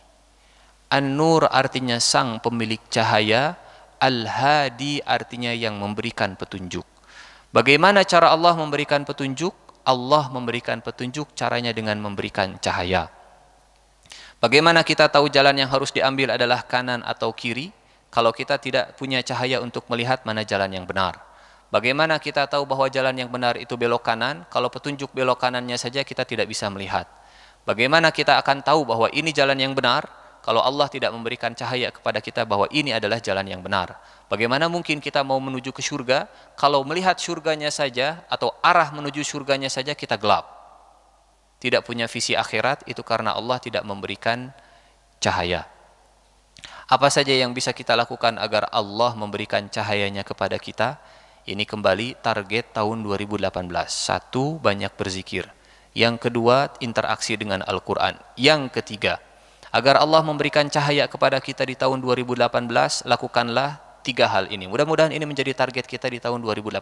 An-Nur artinya sang pemilik cahaya, Al-Hadi artinya yang memberikan petunjuk. Bagaimana cara Allah memberikan petunjuk? Allah memberikan petunjuk caranya dengan memberikan cahaya. Bagaimana kita tahu jalan yang harus diambil adalah kanan atau kiri kalau kita tidak punya cahaya untuk melihat mana jalan yang benar? Bagaimana kita tahu bahwa jalan yang benar itu belok kanan kalau petunjuk belok kanannya saja kita tidak bisa melihat? Bagaimana kita akan tahu bahwa ini jalan yang benar kalau Allah tidak memberikan cahaya kepada kita bahwa ini adalah jalan yang benar. Bagaimana mungkin kita mau menuju ke surga kalau melihat surganya saja atau arah menuju surganya saja kita gelap. Tidak punya visi akhirat itu karena Allah tidak memberikan cahaya. Apa saja yang bisa kita lakukan agar Allah memberikan cahayanya kepada kita? Ini kembali target tahun 2018. Satu, banyak berzikir. Yang kedua, interaksi dengan Al-Quran. Yang ketiga, agar Allah memberikan cahaya kepada kita di tahun 2018 lakukanlah tiga hal ini mudah-mudahan ini menjadi target kita di tahun 2018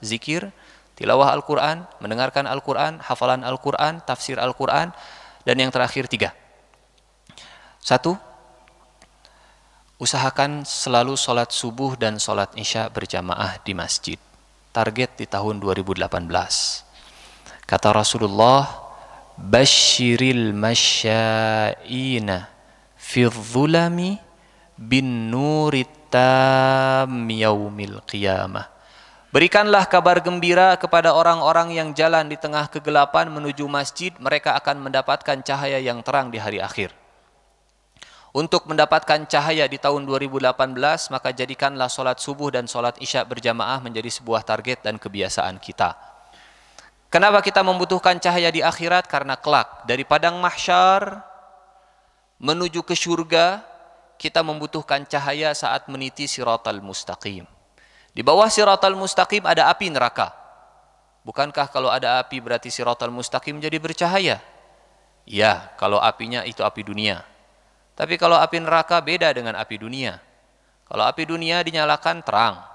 zikir tilawah Al-Quran mendengarkan Al-Quran hafalan Al-Quran tafsir Al-Quran dan yang terakhir tiga satu usahakan selalu sholat subuh dan sholat isya berjamaah di masjid target di tahun 2018 kata Rasulullah Bashiril masya'ina fi dhulami bin nurit yaumil qiyamah. Berikanlah kabar gembira kepada orang-orang yang jalan di tengah kegelapan menuju masjid, mereka akan mendapatkan cahaya yang terang di hari akhir. Untuk mendapatkan cahaya di tahun 2018, maka jadikanlah sholat subuh dan sholat isya berjamaah menjadi sebuah target dan kebiasaan kita. Kenapa kita membutuhkan cahaya di akhirat? Karena kelak dari padang mahsyar menuju ke surga kita membutuhkan cahaya saat meniti siratal mustaqim. Di bawah siratal mustaqim ada api neraka. Bukankah kalau ada api berarti siratal mustaqim jadi bercahaya? Ya, kalau apinya itu api dunia. Tapi kalau api neraka beda dengan api dunia. Kalau api dunia dinyalakan terang.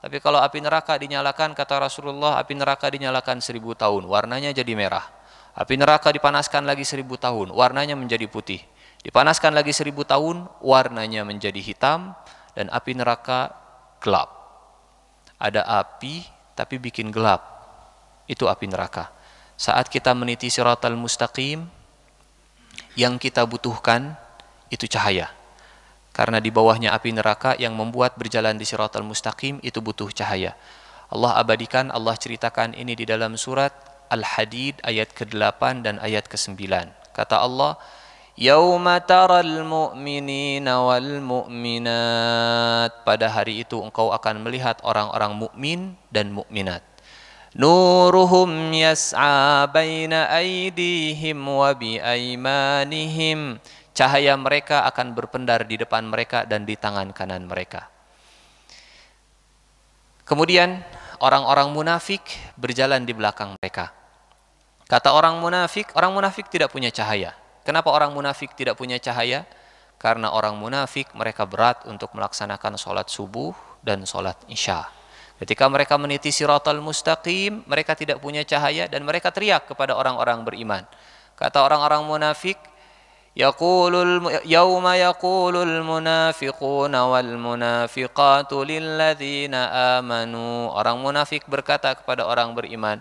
Tapi kalau api neraka dinyalakan, kata Rasulullah, api neraka dinyalakan seribu tahun, warnanya jadi merah. Api neraka dipanaskan lagi seribu tahun, warnanya menjadi putih. Dipanaskan lagi seribu tahun, warnanya menjadi hitam, dan api neraka gelap. Ada api, tapi bikin gelap. Itu api neraka. Saat kita meniti siratal mustaqim, yang kita butuhkan itu cahaya karena di bawahnya api neraka yang membuat berjalan di siratal mustaqim itu butuh cahaya. Allah abadikan, Allah ceritakan ini di dalam surat Al-Hadid ayat ke-8 dan ayat ke-9. Kata Allah, Yauma taral mu'minina wal mu'minat. Pada hari itu engkau akan melihat orang-orang mukmin dan mukminat. Nuruhum yas'a baina aydihim wa bi aymanihim Cahaya mereka akan berpendar di depan mereka dan di tangan kanan mereka. Kemudian orang-orang munafik berjalan di belakang mereka. Kata orang munafik, orang munafik tidak punya cahaya. Kenapa orang munafik tidak punya cahaya? Karena orang munafik mereka berat untuk melaksanakan sholat subuh dan sholat isya. Ketika mereka meniti siratal mustaqim, mereka tidak punya cahaya dan mereka teriak kepada orang-orang beriman. Kata orang-orang munafik, يقول يوم يقول المنافقون والمنافقات للذين آمنوا orang munafik berkata kepada orang beriman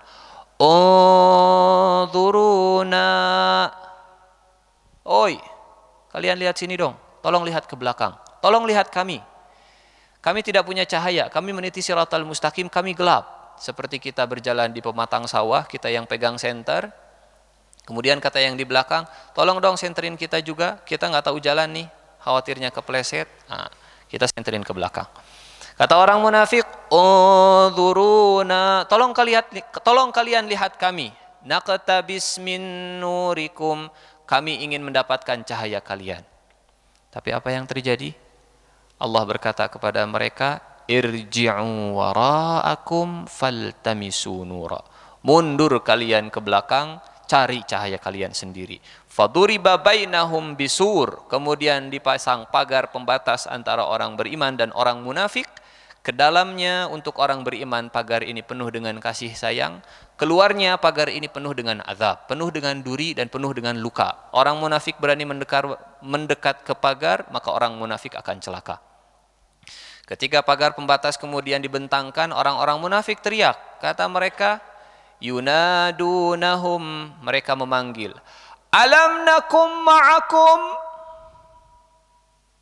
Unzuruna Oi kalian lihat sini dong tolong lihat ke belakang tolong lihat kami kami tidak punya cahaya kami meniti siratal mustaqim kami gelap seperti kita berjalan di pematang sawah kita yang pegang senter Kemudian kata yang di belakang, tolong dong senterin kita juga, kita nggak tahu jalan nih, khawatirnya kepleset, nah, kita senterin ke belakang. Kata orang munafik, "Unzuruna, tolong kalian tolong kalian lihat kami. Naqtabis min kami ingin mendapatkan cahaya kalian." Tapi apa yang terjadi? Allah berkata kepada mereka, "Irji'u wara'akum faltamisu nura." Mundur kalian ke belakang, cari cahaya kalian sendiri. Faduriba bainahum bisur. Kemudian dipasang pagar pembatas antara orang beriman dan orang munafik. Kedalamnya untuk orang beriman pagar ini penuh dengan kasih sayang. Keluarnya pagar ini penuh dengan azab, penuh dengan duri dan penuh dengan luka. Orang munafik berani mendekar, mendekat ke pagar, maka orang munafik akan celaka. Ketika pagar pembatas kemudian dibentangkan, orang-orang munafik teriak. Kata mereka, yunadunahum mereka memanggil alam nakum ma'akum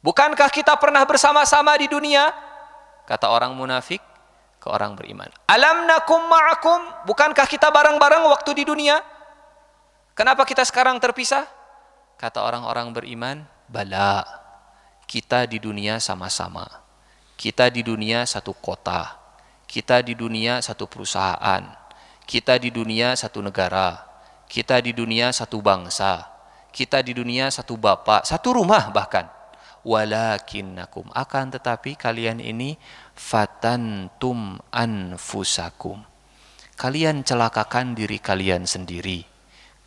bukankah kita pernah bersama-sama di dunia kata orang munafik ke orang beriman alam nakum ma'akum bukankah kita bareng-bareng waktu di dunia kenapa kita sekarang terpisah kata orang-orang beriman bala kita di dunia sama-sama kita di dunia satu kota kita di dunia satu perusahaan kita di dunia satu negara, kita di dunia satu bangsa, kita di dunia satu bapak, satu rumah bahkan. Walakinakum akan tetapi kalian ini fatantum anfusakum. Kalian celakakan diri kalian sendiri.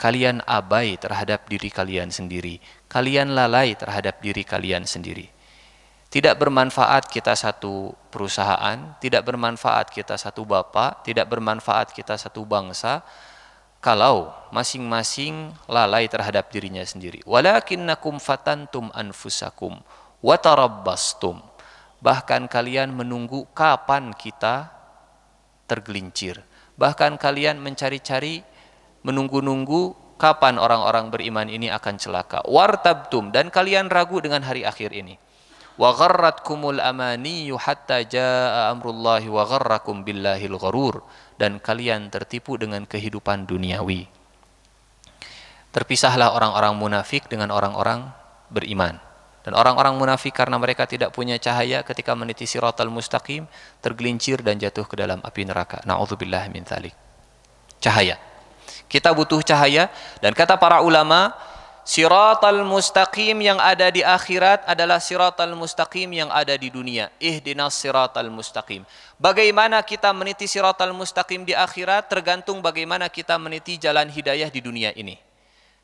Kalian abai terhadap diri kalian sendiri. Kalian lalai terhadap diri kalian sendiri tidak bermanfaat kita satu perusahaan, tidak bermanfaat kita satu bapak, tidak bermanfaat kita satu bangsa, kalau masing-masing lalai terhadap dirinya sendiri. Walakinnakum fatantum anfusakum watarabbastum. Bahkan kalian menunggu kapan kita tergelincir. Bahkan kalian mencari-cari, menunggu-nunggu kapan orang-orang beriman ini akan celaka. Wartabtum dan kalian ragu dengan hari akhir ini wa gharratkumul amani hatta jaa amrullahi wa gharrakum billahil gharur dan kalian tertipu dengan kehidupan duniawi terpisahlah orang-orang munafik dengan orang-orang beriman dan orang-orang munafik karena mereka tidak punya cahaya ketika meniti siratal mustaqim tergelincir dan jatuh ke dalam api neraka naudzubillah min thalik cahaya kita butuh cahaya dan kata para ulama Siratal mustaqim yang ada di akhirat adalah siratal mustaqim yang ada di dunia. Ihdinas siratal mustaqim. Bagaimana kita meniti siratal mustaqim di akhirat tergantung bagaimana kita meniti jalan hidayah di dunia ini.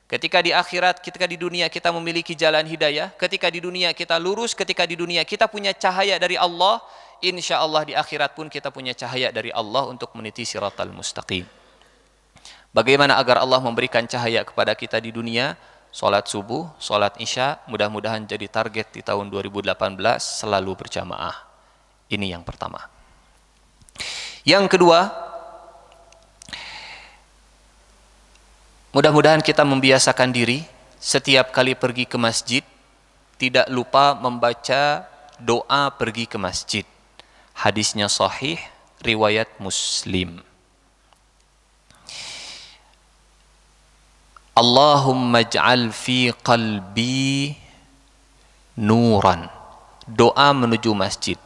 Ketika di akhirat, ketika di dunia kita memiliki jalan hidayah, ketika di dunia kita lurus, ketika di dunia kita punya cahaya dari Allah, insya Allah di akhirat pun kita punya cahaya dari Allah untuk meniti siratal mustaqim. Bagaimana agar Allah memberikan cahaya kepada kita di dunia? sholat subuh, sholat isya, mudah-mudahan jadi target di tahun 2018 selalu berjamaah. Ini yang pertama. Yang kedua, mudah-mudahan kita membiasakan diri setiap kali pergi ke masjid, tidak lupa membaca doa pergi ke masjid. Hadisnya sahih, riwayat muslim. Allahumma ja'al fi qalbi nuran. Doa menuju masjid.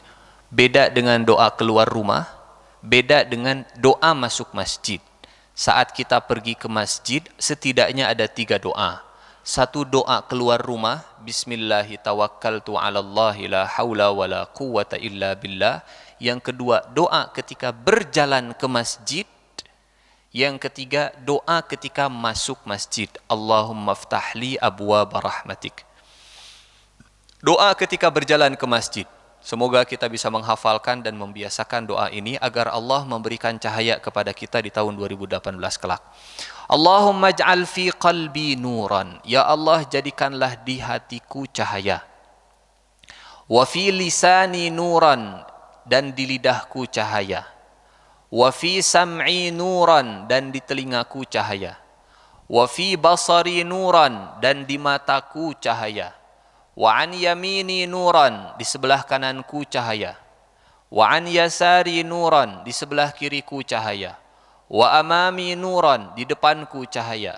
Beda dengan doa keluar rumah, beda dengan doa masuk masjid. Saat kita pergi ke masjid, setidaknya ada tiga doa. Satu doa keluar rumah, Bismillahi tawakkaltu ala Allah la hawla wa la quwwata illa billah. Yang kedua, doa ketika berjalan ke masjid, yang ketiga, doa ketika masuk masjid. Allahumma ftahli abwa barahmatik. Doa ketika berjalan ke masjid. Semoga kita bisa menghafalkan dan membiasakan doa ini agar Allah memberikan cahaya kepada kita di tahun 2018 kelak. Allahumma ja'al fi qalbi nuran. Ya Allah, jadikanlah di hatiku cahaya. Wa fi lisani nuran dan di lidahku cahaya wa fi sam'i nuran dan di telingaku cahaya wa fi basari nuran dan di mataku cahaya wa an yamini nuran di sebelah kananku cahaya wa an yasari nuran di sebelah kiriku cahaya wa amami nuran di depanku cahaya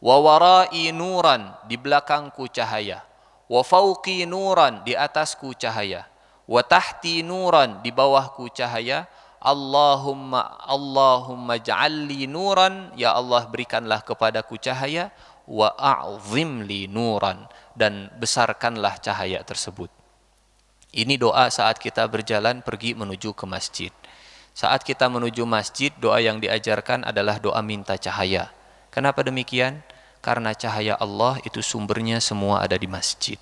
wa warai nuran di belakangku cahaya wa fauqi nuran di atasku cahaya wa tahti nuran di bawahku cahaya Allahumma Allahumma ja'alli nuran ya Allah berikanlah kepadaku cahaya wa a'zim li nuran dan besarkanlah cahaya tersebut. Ini doa saat kita berjalan pergi menuju ke masjid. Saat kita menuju masjid, doa yang diajarkan adalah doa minta cahaya. Kenapa demikian? Karena cahaya Allah itu sumbernya semua ada di masjid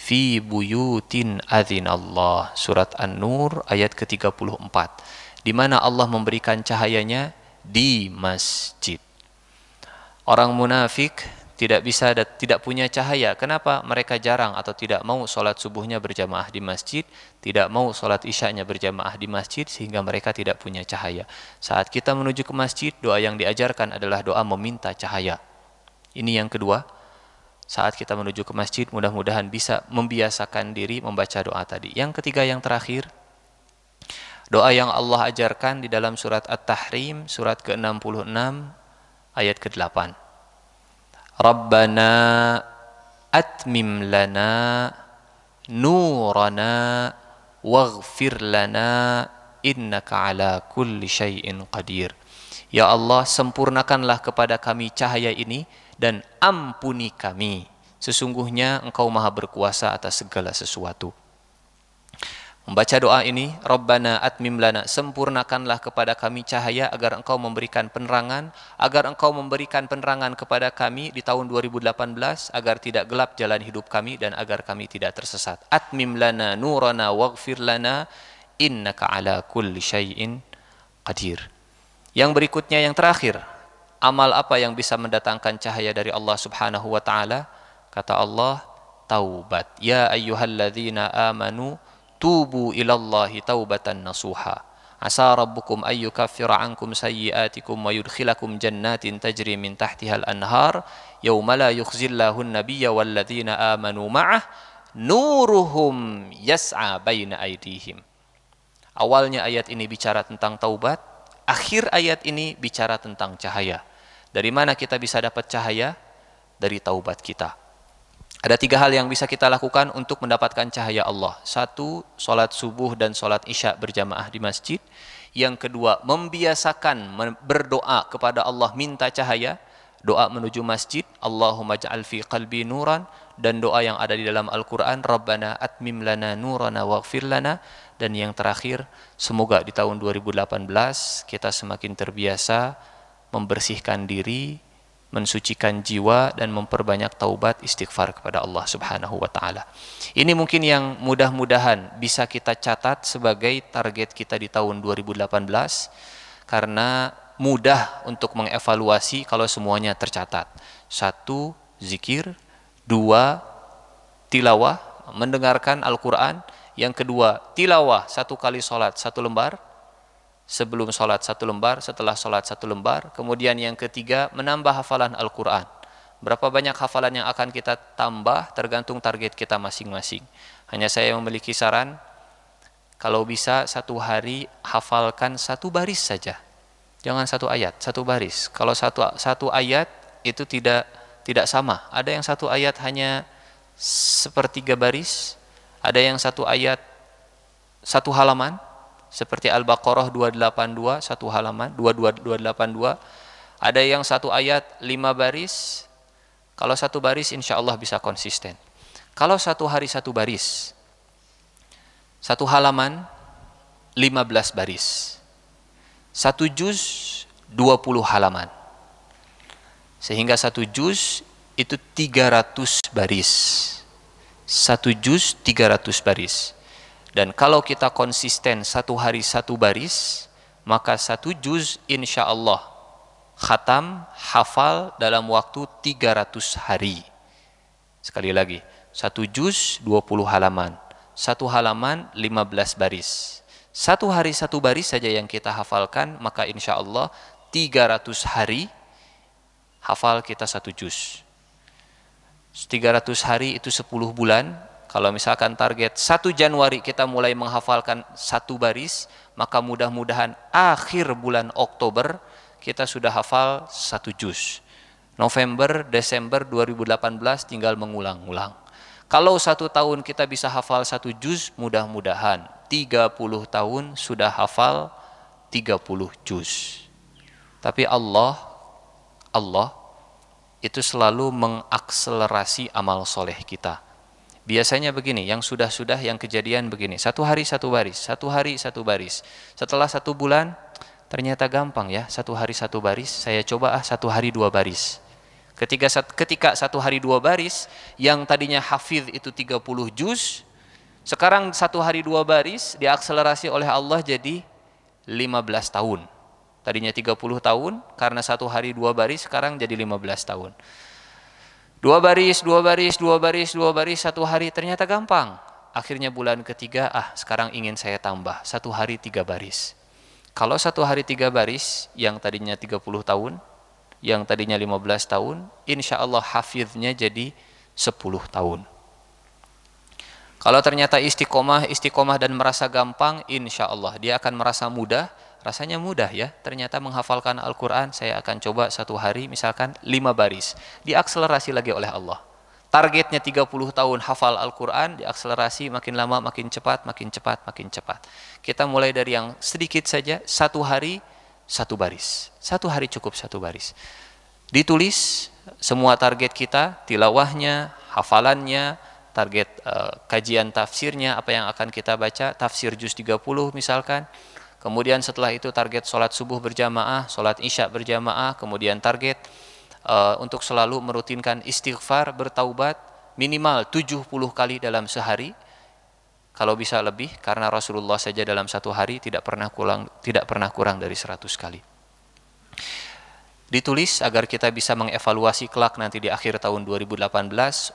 fi buyutin Allah surat An-Nur ayat ke-34 di mana Allah memberikan cahayanya di masjid orang munafik tidak bisa tidak punya cahaya kenapa mereka jarang atau tidak mau sholat subuhnya berjamaah di masjid tidak mau sholat isyaknya berjamaah di masjid sehingga mereka tidak punya cahaya saat kita menuju ke masjid doa yang diajarkan adalah doa meminta cahaya ini yang kedua saat kita menuju ke masjid mudah-mudahan bisa membiasakan diri membaca doa tadi. Yang ketiga yang terakhir doa yang Allah ajarkan di dalam surat At-Tahrim surat ke-66 ayat ke-8. Rabbana atmim lana nurana waghfir lana innaka ala kulli syai'in qadir. Ya Allah, sempurnakanlah kepada kami cahaya ini dan ampuni kami. Sesungguhnya engkau maha berkuasa atas segala sesuatu. Membaca doa ini, Rabbana atmim lana, sempurnakanlah kepada kami cahaya agar engkau memberikan penerangan, agar engkau memberikan penerangan kepada kami di tahun 2018, agar tidak gelap jalan hidup kami dan agar kami tidak tersesat. Atmim lana nurana waghfir lana innaka ala kulli syai'in qadir. Yang berikutnya yang terakhir, amal apa yang bisa mendatangkan cahaya dari Allah Subhanahu wa taala? Kata Allah, taubat. Ya ayyuhalladzina amanu tubu ilallahi taubatan nasuha. Asa rabbukum an yukaffira ankum sayyi'atikum wa yudkhilakum jannatin tajri min tahtiha al-anhar yawma la yukhzillahu an-nabiyya walladzina amanu ma'ah nuruhum yas'a baina aydihim. Awalnya ayat ini bicara tentang taubat, akhir ayat ini bicara tentang cahaya. Dari mana kita bisa dapat cahaya? Dari taubat kita. Ada tiga hal yang bisa kita lakukan untuk mendapatkan cahaya Allah. Satu, sholat subuh dan sholat isya berjamaah di masjid. Yang kedua, membiasakan berdoa kepada Allah minta cahaya. Doa menuju masjid, Allahumma ja'al fi qalbi nuran. Dan doa yang ada di dalam Al-Quran, Rabbana atmim lana nurana waghfir lana. Dan yang terakhir, semoga di tahun 2018 kita semakin terbiasa membersihkan diri, mensucikan jiwa dan memperbanyak taubat istighfar kepada Allah Subhanahu wa taala. Ini mungkin yang mudah-mudahan bisa kita catat sebagai target kita di tahun 2018 karena mudah untuk mengevaluasi kalau semuanya tercatat. Satu, zikir. Dua, tilawah, mendengarkan Al-Quran. Yang kedua, tilawah satu kali sholat, satu lembar sebelum sholat satu lembar, setelah sholat satu lembar. Kemudian yang ketiga, menambah hafalan Al-Quran. Berapa banyak hafalan yang akan kita tambah tergantung target kita masing-masing. Hanya saya memiliki saran, kalau bisa satu hari hafalkan satu baris saja. Jangan satu ayat, satu baris. Kalau satu satu ayat itu tidak tidak sama. Ada yang satu ayat hanya sepertiga baris, ada yang satu ayat satu halaman, seperti Al-Baqarah 282 satu halaman 2282 ada yang satu ayat lima baris kalau satu baris insya Allah bisa konsisten kalau satu hari satu baris satu halaman 15 baris satu juz 20 halaman sehingga satu juz itu 300 baris satu juz 300 baris dan kalau kita konsisten satu hari satu baris, maka satu juz insya Allah khatam, hafal dalam waktu 300 hari. Sekali lagi, satu juz 20 halaman, satu halaman 15 baris. Satu hari satu baris saja yang kita hafalkan, maka insya Allah 300 hari hafal kita satu juz. 300 hari itu 10 bulan, kalau misalkan target satu Januari kita mulai menghafalkan satu baris, maka mudah-mudahan akhir bulan Oktober kita sudah hafal satu juz. November, Desember 2018 tinggal mengulang-ulang. Kalau satu tahun kita bisa hafal satu juz, mudah-mudahan 30 tahun sudah hafal 30 juz. Tapi Allah, Allah itu selalu mengakselerasi amal soleh kita Biasanya begini, yang sudah-sudah yang kejadian begini, satu hari satu baris, satu hari satu baris. Setelah satu bulan, ternyata gampang ya, satu hari satu baris, saya coba ah satu hari dua baris. Ketika, ketika satu hari dua baris, yang tadinya hafidh itu 30 juz, sekarang satu hari dua baris diakselerasi oleh Allah jadi 15 tahun. Tadinya 30 tahun, karena satu hari dua baris sekarang jadi 15 tahun. Dua baris, dua baris, dua baris, dua baris, satu hari ternyata gampang. Akhirnya bulan ketiga, ah sekarang ingin saya tambah, satu hari tiga baris. Kalau satu hari tiga baris, yang tadinya 30 tahun, yang tadinya 15 tahun, insya Allah hafidhnya jadi 10 tahun. Kalau ternyata istiqomah, istiqomah dan merasa gampang, insya Allah dia akan merasa mudah, rasanya mudah ya. Ternyata menghafalkan Al-Quran, saya akan coba satu hari misalkan lima baris. Diakselerasi lagi oleh Allah. Targetnya 30 tahun hafal Al-Quran, diakselerasi makin lama makin cepat, makin cepat, makin cepat. Kita mulai dari yang sedikit saja, satu hari, satu baris. Satu hari cukup satu baris. Ditulis semua target kita, tilawahnya, hafalannya, target uh, kajian tafsirnya, apa yang akan kita baca, tafsir juz 30 misalkan, Kemudian setelah itu target sholat subuh berjamaah, sholat isya berjamaah, kemudian target uh, untuk selalu merutinkan istighfar, bertaubat minimal 70 kali dalam sehari. Kalau bisa lebih karena Rasulullah saja dalam satu hari tidak pernah kurang tidak pernah kurang dari 100 kali. Ditulis agar kita bisa mengevaluasi kelak nanti di akhir tahun 2018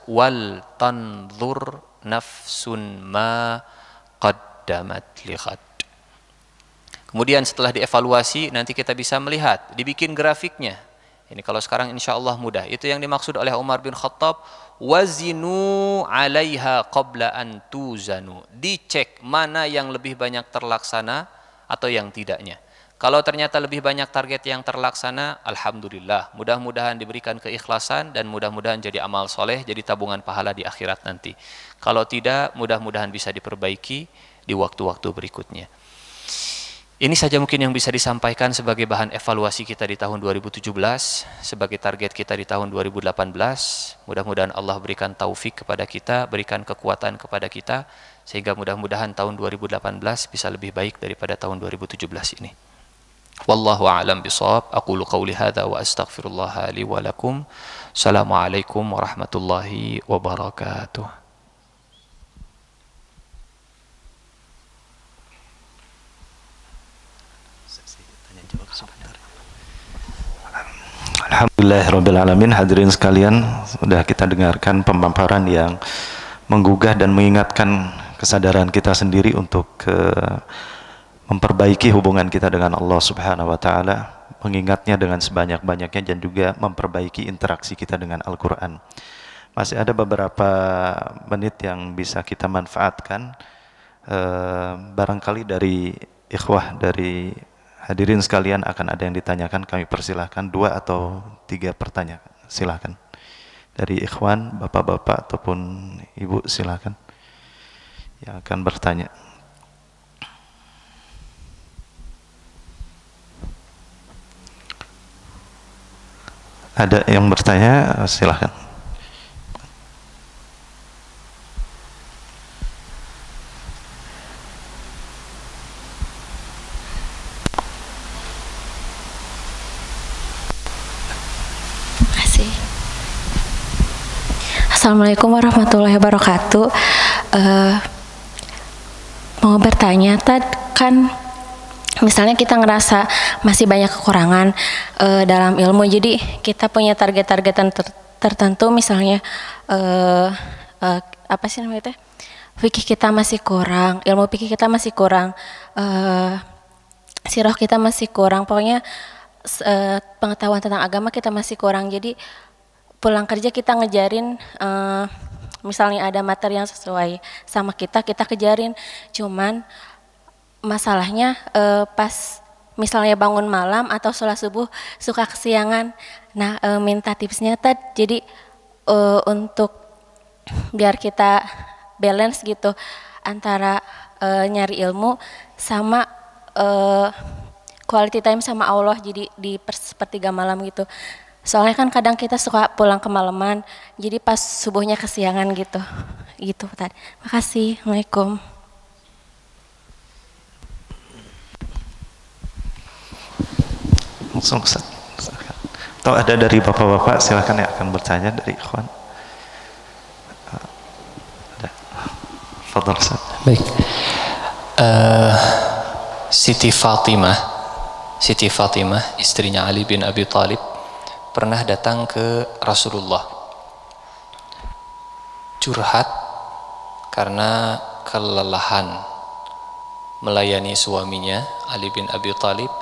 wal tanzur nafsun ma qaddamat lihat Kemudian setelah dievaluasi nanti kita bisa melihat, dibikin grafiknya. Ini kalau sekarang insya Allah mudah. Itu yang dimaksud oleh Umar bin Khattab. Wazinu alaiha qabla an tuzanu. Dicek mana yang lebih banyak terlaksana atau yang tidaknya. Kalau ternyata lebih banyak target yang terlaksana, Alhamdulillah. Mudah-mudahan diberikan keikhlasan dan mudah-mudahan jadi amal soleh, jadi tabungan pahala di akhirat nanti. Kalau tidak, mudah-mudahan bisa diperbaiki di waktu-waktu berikutnya. Ini saja mungkin yang bisa disampaikan sebagai bahan evaluasi kita di tahun 2017, sebagai target kita di tahun 2018. Mudah-mudahan Allah berikan taufik kepada kita, berikan kekuatan kepada kita, sehingga mudah-mudahan tahun 2018 bisa lebih baik daripada tahun 2017 ini. Wallahu a'lam bishawab. Aqulu qawli wa astaghfirullah li wa lakum. Assalamualaikum warahmatullahi wabarakatuh. Alhamdulillah, Alamin hadirin sekalian sudah kita dengarkan pemaparan yang menggugah dan mengingatkan kesadaran kita sendiri untuk uh, memperbaiki hubungan kita dengan Allah subhanahu wa ta'ala mengingatnya dengan sebanyak-banyaknya dan juga memperbaiki interaksi kita dengan Al-Quran masih ada beberapa menit yang bisa kita manfaatkan uh, barangkali dari ikhwah dari Hadirin sekalian akan ada yang ditanyakan, kami persilahkan dua atau tiga pertanyaan. Silahkan. Dari ikhwan, bapak-bapak ataupun ibu silahkan. Yang akan bertanya. Ada yang bertanya, silahkan. Assalamualaikum warahmatullahi wabarakatuh. Uh, mau bertanya, tad kan misalnya kita ngerasa masih banyak kekurangan uh, dalam ilmu, jadi kita punya target-targetan ter tertentu, misalnya uh, uh, apa sih namanya teh? Fikih kita masih kurang, ilmu fikih kita masih kurang, uh, siroh kita masih kurang, pokoknya uh, pengetahuan tentang agama kita masih kurang, jadi pulang kerja kita ngejarin uh, misalnya ada materi yang sesuai sama kita kita kejarin cuman masalahnya uh, pas misalnya bangun malam atau sholat subuh suka kesiangan nah uh, minta tipsnya tad jadi uh, untuk biar kita balance gitu antara uh, nyari ilmu sama uh, quality time sama Allah jadi di sepertiga malam gitu Soalnya kan kadang kita suka pulang kemalaman, jadi pas subuhnya kesiangan gitu. Gitu tadi. Makasih. Assalamualaikum. Langsung Atau ada dari bapak-bapak silahkan yang akan bertanya dari ikhwan. Fadal Ustaz. Baik. Uh, Siti Fatimah Siti Fatimah istrinya Ali bin Abi Talib, pernah datang ke Rasulullah curhat karena kelelahan melayani suaminya Ali bin Abi Talib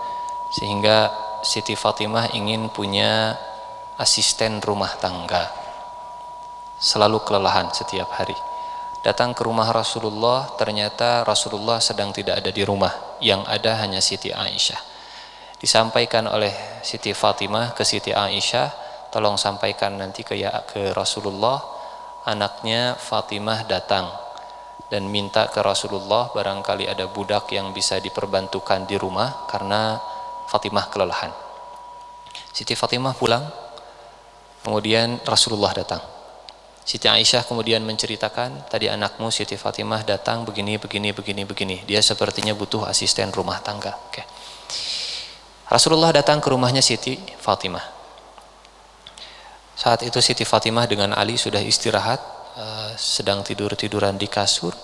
sehingga Siti Fatimah ingin punya asisten rumah tangga selalu kelelahan setiap hari datang ke rumah Rasulullah ternyata Rasulullah sedang tidak ada di rumah yang ada hanya Siti Aisyah disampaikan oleh Siti Fatimah ke Siti Aisyah tolong sampaikan nanti ke ya ke Rasulullah anaknya Fatimah datang dan minta ke Rasulullah barangkali ada budak yang bisa diperbantukan di rumah karena Fatimah kelelahan Siti Fatimah pulang kemudian Rasulullah datang Siti Aisyah kemudian menceritakan tadi anakmu Siti Fatimah datang begini begini begini begini dia sepertinya butuh asisten rumah tangga oke okay. Rasulullah datang ke rumahnya Siti Fatimah. Saat itu Siti Fatimah dengan Ali sudah istirahat, eh, sedang tidur-tiduran di kasur.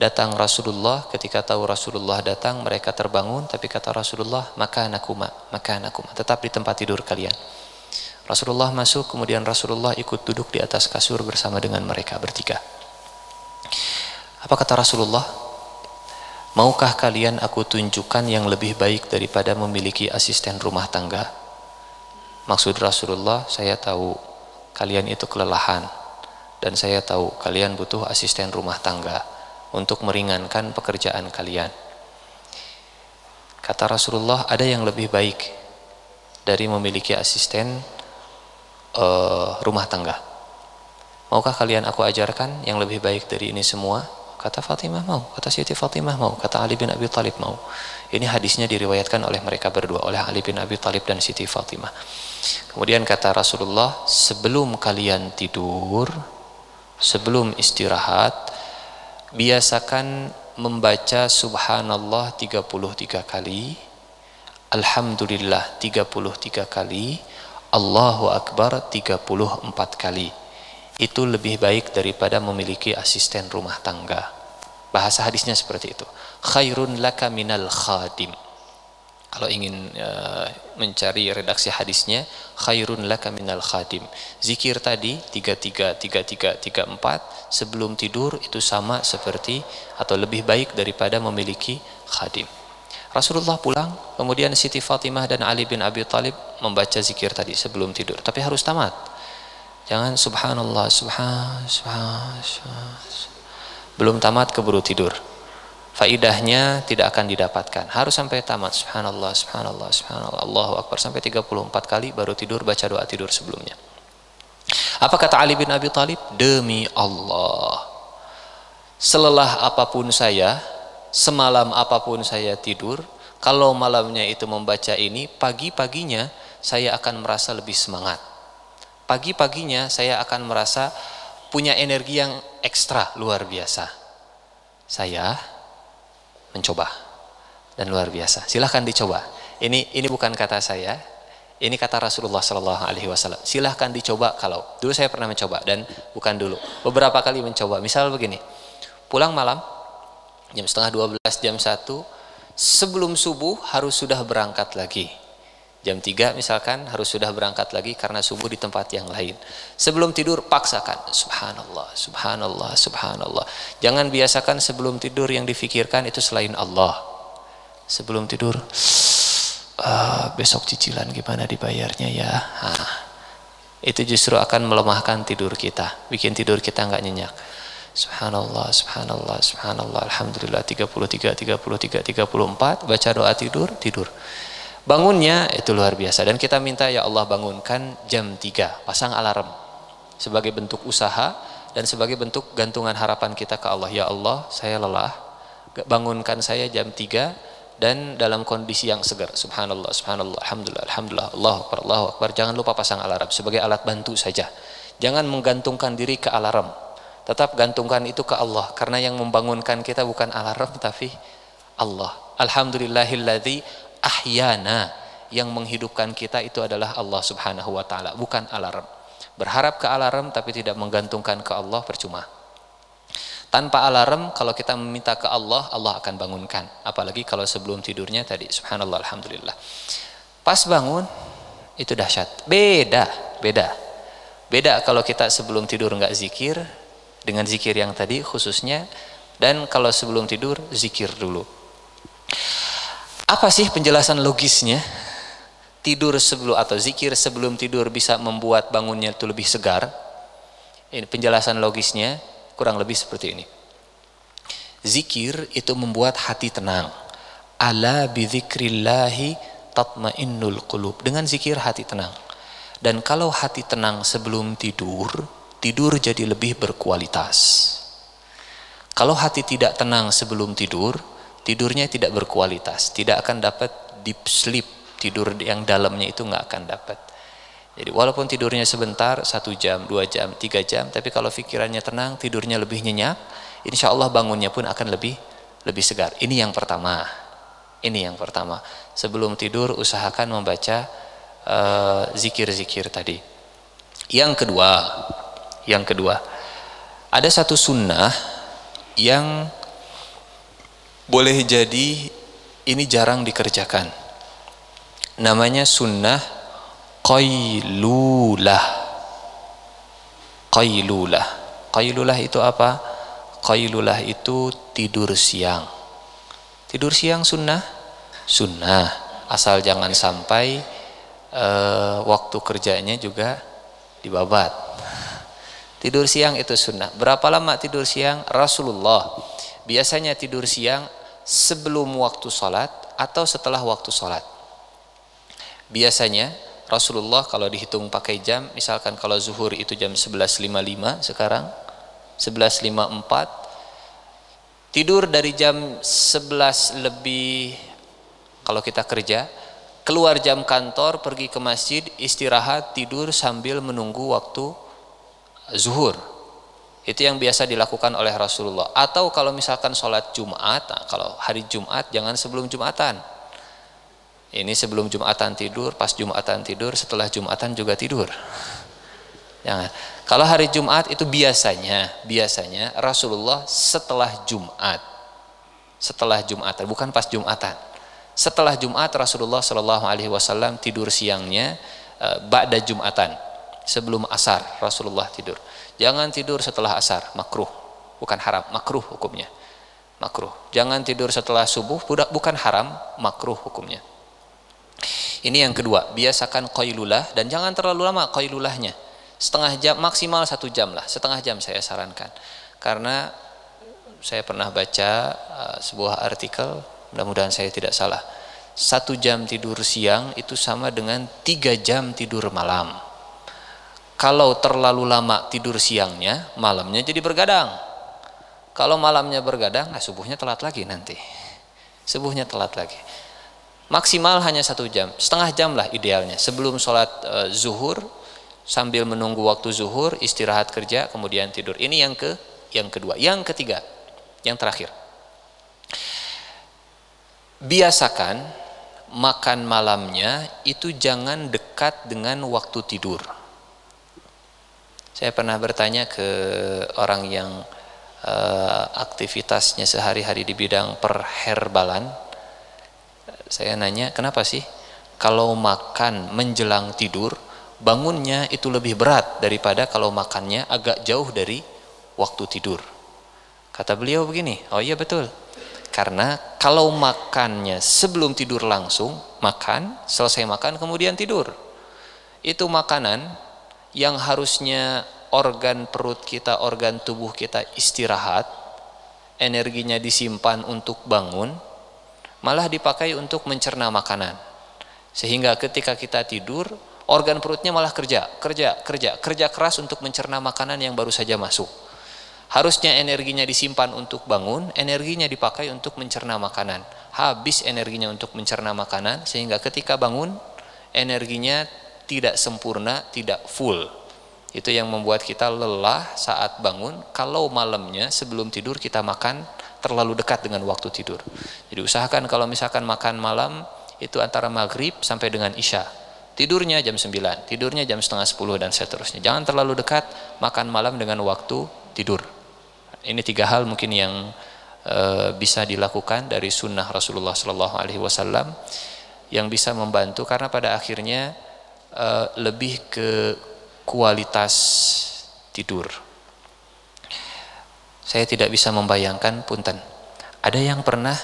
Datang Rasulullah, ketika tahu Rasulullah datang, mereka terbangun, tapi kata Rasulullah, maka nakuma, maka nakuma, tetap di tempat tidur kalian. Rasulullah masuk, kemudian Rasulullah ikut duduk di atas kasur bersama dengan mereka bertiga. Apa kata Rasulullah? Maukah kalian aku tunjukkan yang lebih baik daripada memiliki asisten rumah tangga? Maksud Rasulullah, saya tahu kalian itu kelelahan dan saya tahu kalian butuh asisten rumah tangga untuk meringankan pekerjaan kalian. Kata Rasulullah, ada yang lebih baik dari memiliki asisten uh, rumah tangga. Maukah kalian aku ajarkan yang lebih baik dari ini semua? kata Fatimah mau, kata Siti Fatimah mau, kata Ali bin Abi Talib mau. Ini hadisnya diriwayatkan oleh mereka berdua, oleh Ali bin Abi Talib dan Siti Fatimah. Kemudian kata Rasulullah, sebelum kalian tidur, sebelum istirahat, biasakan membaca subhanallah 33 kali, alhamdulillah 33 kali, Allahu akbar 34 kali itu lebih baik daripada memiliki asisten rumah tangga. Bahasa hadisnya seperti itu. Khairun laka minal khadim. Kalau ingin uh, mencari redaksi hadisnya, khairun laka minal khadim. Zikir tadi 33 33 34 sebelum tidur itu sama seperti atau lebih baik daripada memiliki khadim. Rasulullah pulang, kemudian Siti Fatimah dan Ali bin Abi Thalib membaca zikir tadi sebelum tidur, tapi harus tamat Jangan subhanallah, Subhanallah, Subhanallah, subhanallah. Belum tamat keburu tidur. Faidahnya tidak akan didapatkan. Harus sampai tamat. Subhanallah, subhanallah, subhanallah. Allahu Akbar sampai 34 kali baru tidur baca doa tidur sebelumnya. Apa kata Ali bin Abi Thalib? Demi Allah. Selelah apapun saya, semalam apapun saya tidur, kalau malamnya itu membaca ini, pagi-paginya saya akan merasa lebih semangat pagi-paginya saya akan merasa punya energi yang ekstra luar biasa. Saya mencoba dan luar biasa. Silahkan dicoba. Ini ini bukan kata saya, ini kata Rasulullah Shallallahu Alaihi Wasallam. Silahkan dicoba kalau dulu saya pernah mencoba dan bukan dulu beberapa kali mencoba. Misal begini, pulang malam jam setengah 12 jam 1 sebelum subuh harus sudah berangkat lagi Jam 3 misalkan harus sudah berangkat lagi karena subuh di tempat yang lain. Sebelum tidur paksakan. Subhanallah, subhanallah, subhanallah. Jangan biasakan sebelum tidur yang difikirkan itu selain Allah. Sebelum tidur, uh, besok cicilan gimana dibayarnya ya. ha. Ah, itu justru akan melemahkan tidur kita. Bikin tidur kita nggak nyenyak. Subhanallah, subhanallah, subhanallah, alhamdulillah 33, 33, 34 baca doa tidur, tidur. Bangunnya itu luar biasa dan kita minta ya Allah bangunkan jam 3, pasang alarm sebagai bentuk usaha dan sebagai bentuk gantungan harapan kita ke Allah. Ya Allah, saya lelah, bangunkan saya jam 3 dan dalam kondisi yang segar. Subhanallah, subhanallah, alhamdulillah, alhamdulillah, Allah akbar, Allah akbar. Jangan lupa pasang alarm sebagai alat bantu saja. Jangan menggantungkan diri ke alarm. Tetap gantungkan itu ke Allah karena yang membangunkan kita bukan alarm tapi Allah. Alhamdulillahilladzi ahyana yang menghidupkan kita itu adalah Allah Subhanahu wa taala, bukan alarm. Berharap ke alarm tapi tidak menggantungkan ke Allah percuma. Tanpa alarm kalau kita meminta ke Allah, Allah akan bangunkan. Apalagi kalau sebelum tidurnya tadi, subhanallah alhamdulillah. Pas bangun itu dahsyat. Beda, beda. Beda kalau kita sebelum tidur nggak zikir dengan zikir yang tadi khususnya dan kalau sebelum tidur zikir dulu. Apa sih penjelasan logisnya? Tidur sebelum atau zikir sebelum tidur bisa membuat bangunnya itu lebih segar. Ini penjelasan logisnya kurang lebih seperti ini. Zikir itu membuat hati tenang. Ala bidzikrillahi tatmainnul qulub. Dengan zikir hati tenang. Dan kalau hati tenang sebelum tidur, tidur jadi lebih berkualitas. Kalau hati tidak tenang sebelum tidur, tidurnya tidak berkualitas, tidak akan dapat deep sleep, tidur yang dalamnya itu nggak akan dapat. Jadi walaupun tidurnya sebentar, satu jam, dua jam, tiga jam, tapi kalau pikirannya tenang, tidurnya lebih nyenyak, insya Allah bangunnya pun akan lebih lebih segar. Ini yang pertama. Ini yang pertama. Sebelum tidur usahakan membaca eh, zikir-zikir uh, tadi. Yang kedua, yang kedua, ada satu sunnah yang boleh jadi ini jarang dikerjakan namanya sunnah qailulah qailulah qailulah itu apa qailulah itu tidur siang tidur siang sunnah sunnah asal jangan sampai uh, waktu kerjanya juga dibabat tidur siang itu sunnah berapa lama tidur siang Rasulullah biasanya tidur siang sebelum waktu sholat atau setelah waktu sholat. Biasanya Rasulullah kalau dihitung pakai jam, misalkan kalau zuhur itu jam 11.55 sekarang, 11.54, tidur dari jam 11 lebih kalau kita kerja, keluar jam kantor, pergi ke masjid, istirahat, tidur sambil menunggu waktu zuhur itu yang biasa dilakukan oleh Rasulullah. Atau kalau misalkan sholat Jumat, kalau hari Jumat jangan sebelum Jumatan. Ini sebelum Jumatan tidur, pas Jumatan tidur, setelah Jumatan juga tidur. *laughs* Jangan. Kalau hari Jumat itu biasanya, biasanya Rasulullah setelah Jumat, setelah Jumatan, bukan pas Jumatan. Setelah Jumat Rasulullah Shallallahu Alaihi Wasallam tidur siangnya, eh, ba'da Jumatan, sebelum asar Rasulullah tidur. Jangan tidur setelah asar, makruh. Bukan haram, makruh hukumnya. Makruh. Jangan tidur setelah subuh, bukan haram, makruh hukumnya. Ini yang kedua, biasakan koilulah dan jangan terlalu lama koilulahnya. Setengah jam, maksimal satu jam lah. Setengah jam saya sarankan. Karena saya pernah baca eh, sebuah artikel, mudah-mudahan saya tidak salah. Satu jam tidur siang itu sama dengan tiga jam tidur malam kalau terlalu lama tidur siangnya, malamnya jadi bergadang. Kalau malamnya bergadang, nah subuhnya telat lagi nanti. Subuhnya telat lagi. Maksimal hanya satu jam, setengah jam lah idealnya. Sebelum sholat e, zuhur, sambil menunggu waktu zuhur, istirahat kerja, kemudian tidur. Ini yang ke yang kedua. Yang ketiga, yang terakhir. Biasakan makan malamnya itu jangan dekat dengan waktu tidur saya pernah bertanya ke orang yang uh, aktivitasnya sehari-hari di bidang perherbalan. Saya nanya, kenapa sih kalau makan menjelang tidur, bangunnya itu lebih berat daripada kalau makannya agak jauh dari waktu tidur. Kata beliau begini, oh iya betul. Karena kalau makannya sebelum tidur langsung, makan, selesai makan kemudian tidur. Itu makanan yang harusnya organ perut kita, organ tubuh kita istirahat, energinya disimpan untuk bangun, malah dipakai untuk mencerna makanan. Sehingga ketika kita tidur, organ perutnya malah kerja, kerja, kerja, kerja keras untuk mencerna makanan yang baru saja masuk. Harusnya energinya disimpan untuk bangun, energinya dipakai untuk mencerna makanan. Habis energinya untuk mencerna makanan, sehingga ketika bangun, energinya tidak sempurna, tidak full. Itu yang membuat kita lelah saat bangun. Kalau malamnya sebelum tidur kita makan terlalu dekat dengan waktu tidur. Jadi usahakan kalau misalkan makan malam itu antara maghrib sampai dengan isya. Tidurnya jam 9, tidurnya jam setengah 10 dan seterusnya. Jangan terlalu dekat makan malam dengan waktu tidur. Ini tiga hal mungkin yang e, bisa dilakukan dari sunnah Rasulullah Shallallahu Alaihi Wasallam yang bisa membantu karena pada akhirnya Eh, lebih ke kualitas tidur. Saya tidak bisa membayangkan punten. Ada yang pernah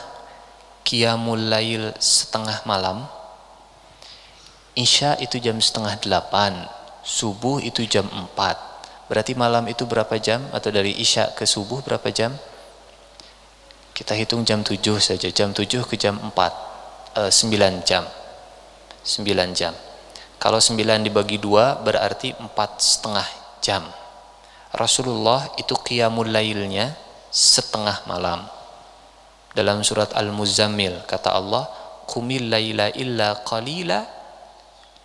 qiyamul lail setengah malam? Isya itu jam setengah delapan, subuh itu jam empat. Berarti malam itu berapa jam? Atau dari isya ke subuh berapa jam? Kita hitung jam tujuh saja, jam tujuh ke jam empat, eh, sembilan jam. sembilan jam. Kalau 9 dibagi dua berarti empat setengah jam. Rasulullah itu qiyamul lailnya setengah malam. Dalam surat Al-Muzammil kata Allah, "Qumil laila illa qalila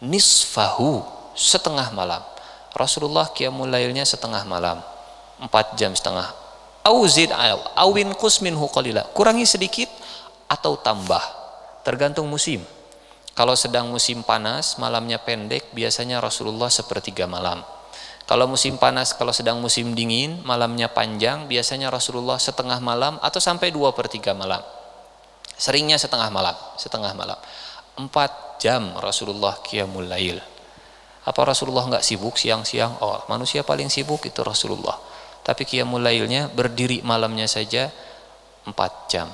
nisfahu." Setengah malam. Rasulullah qiyamul lailnya setengah malam. empat jam setengah. Auzid awin kusminhu qalila. Kurangi sedikit atau tambah tergantung musim. Kalau sedang musim panas, malamnya pendek, biasanya Rasulullah sepertiga malam. Kalau musim panas, kalau sedang musim dingin, malamnya panjang, biasanya Rasulullah setengah malam atau sampai dua per tiga malam. Seringnya setengah malam, setengah malam. Empat jam Rasulullah Qiyamul Lail. Apa Rasulullah nggak sibuk siang-siang? Oh, manusia paling sibuk itu Rasulullah. Tapi Qiyamul Lailnya berdiri malamnya saja empat jam.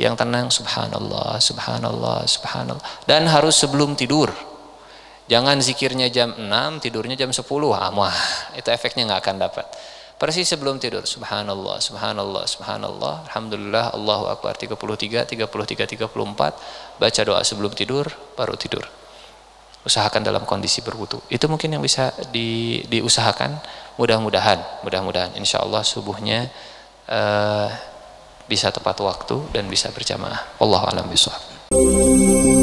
yang tenang subhanallah subhanallah subhanallah dan harus sebelum tidur jangan zikirnya jam 6 tidurnya jam 10 amah itu efeknya nggak akan dapat persis sebelum tidur subhanallah subhanallah subhanallah alhamdulillah Allahu akbar 33 33 34 baca doa sebelum tidur baru tidur usahakan dalam kondisi berwudu itu mungkin yang bisa di, diusahakan mudah-mudahan mudah-mudahan insyaallah subuhnya uh, bisa tepat waktu dan bisa berjamaah. Wallahu a'lam bishawab.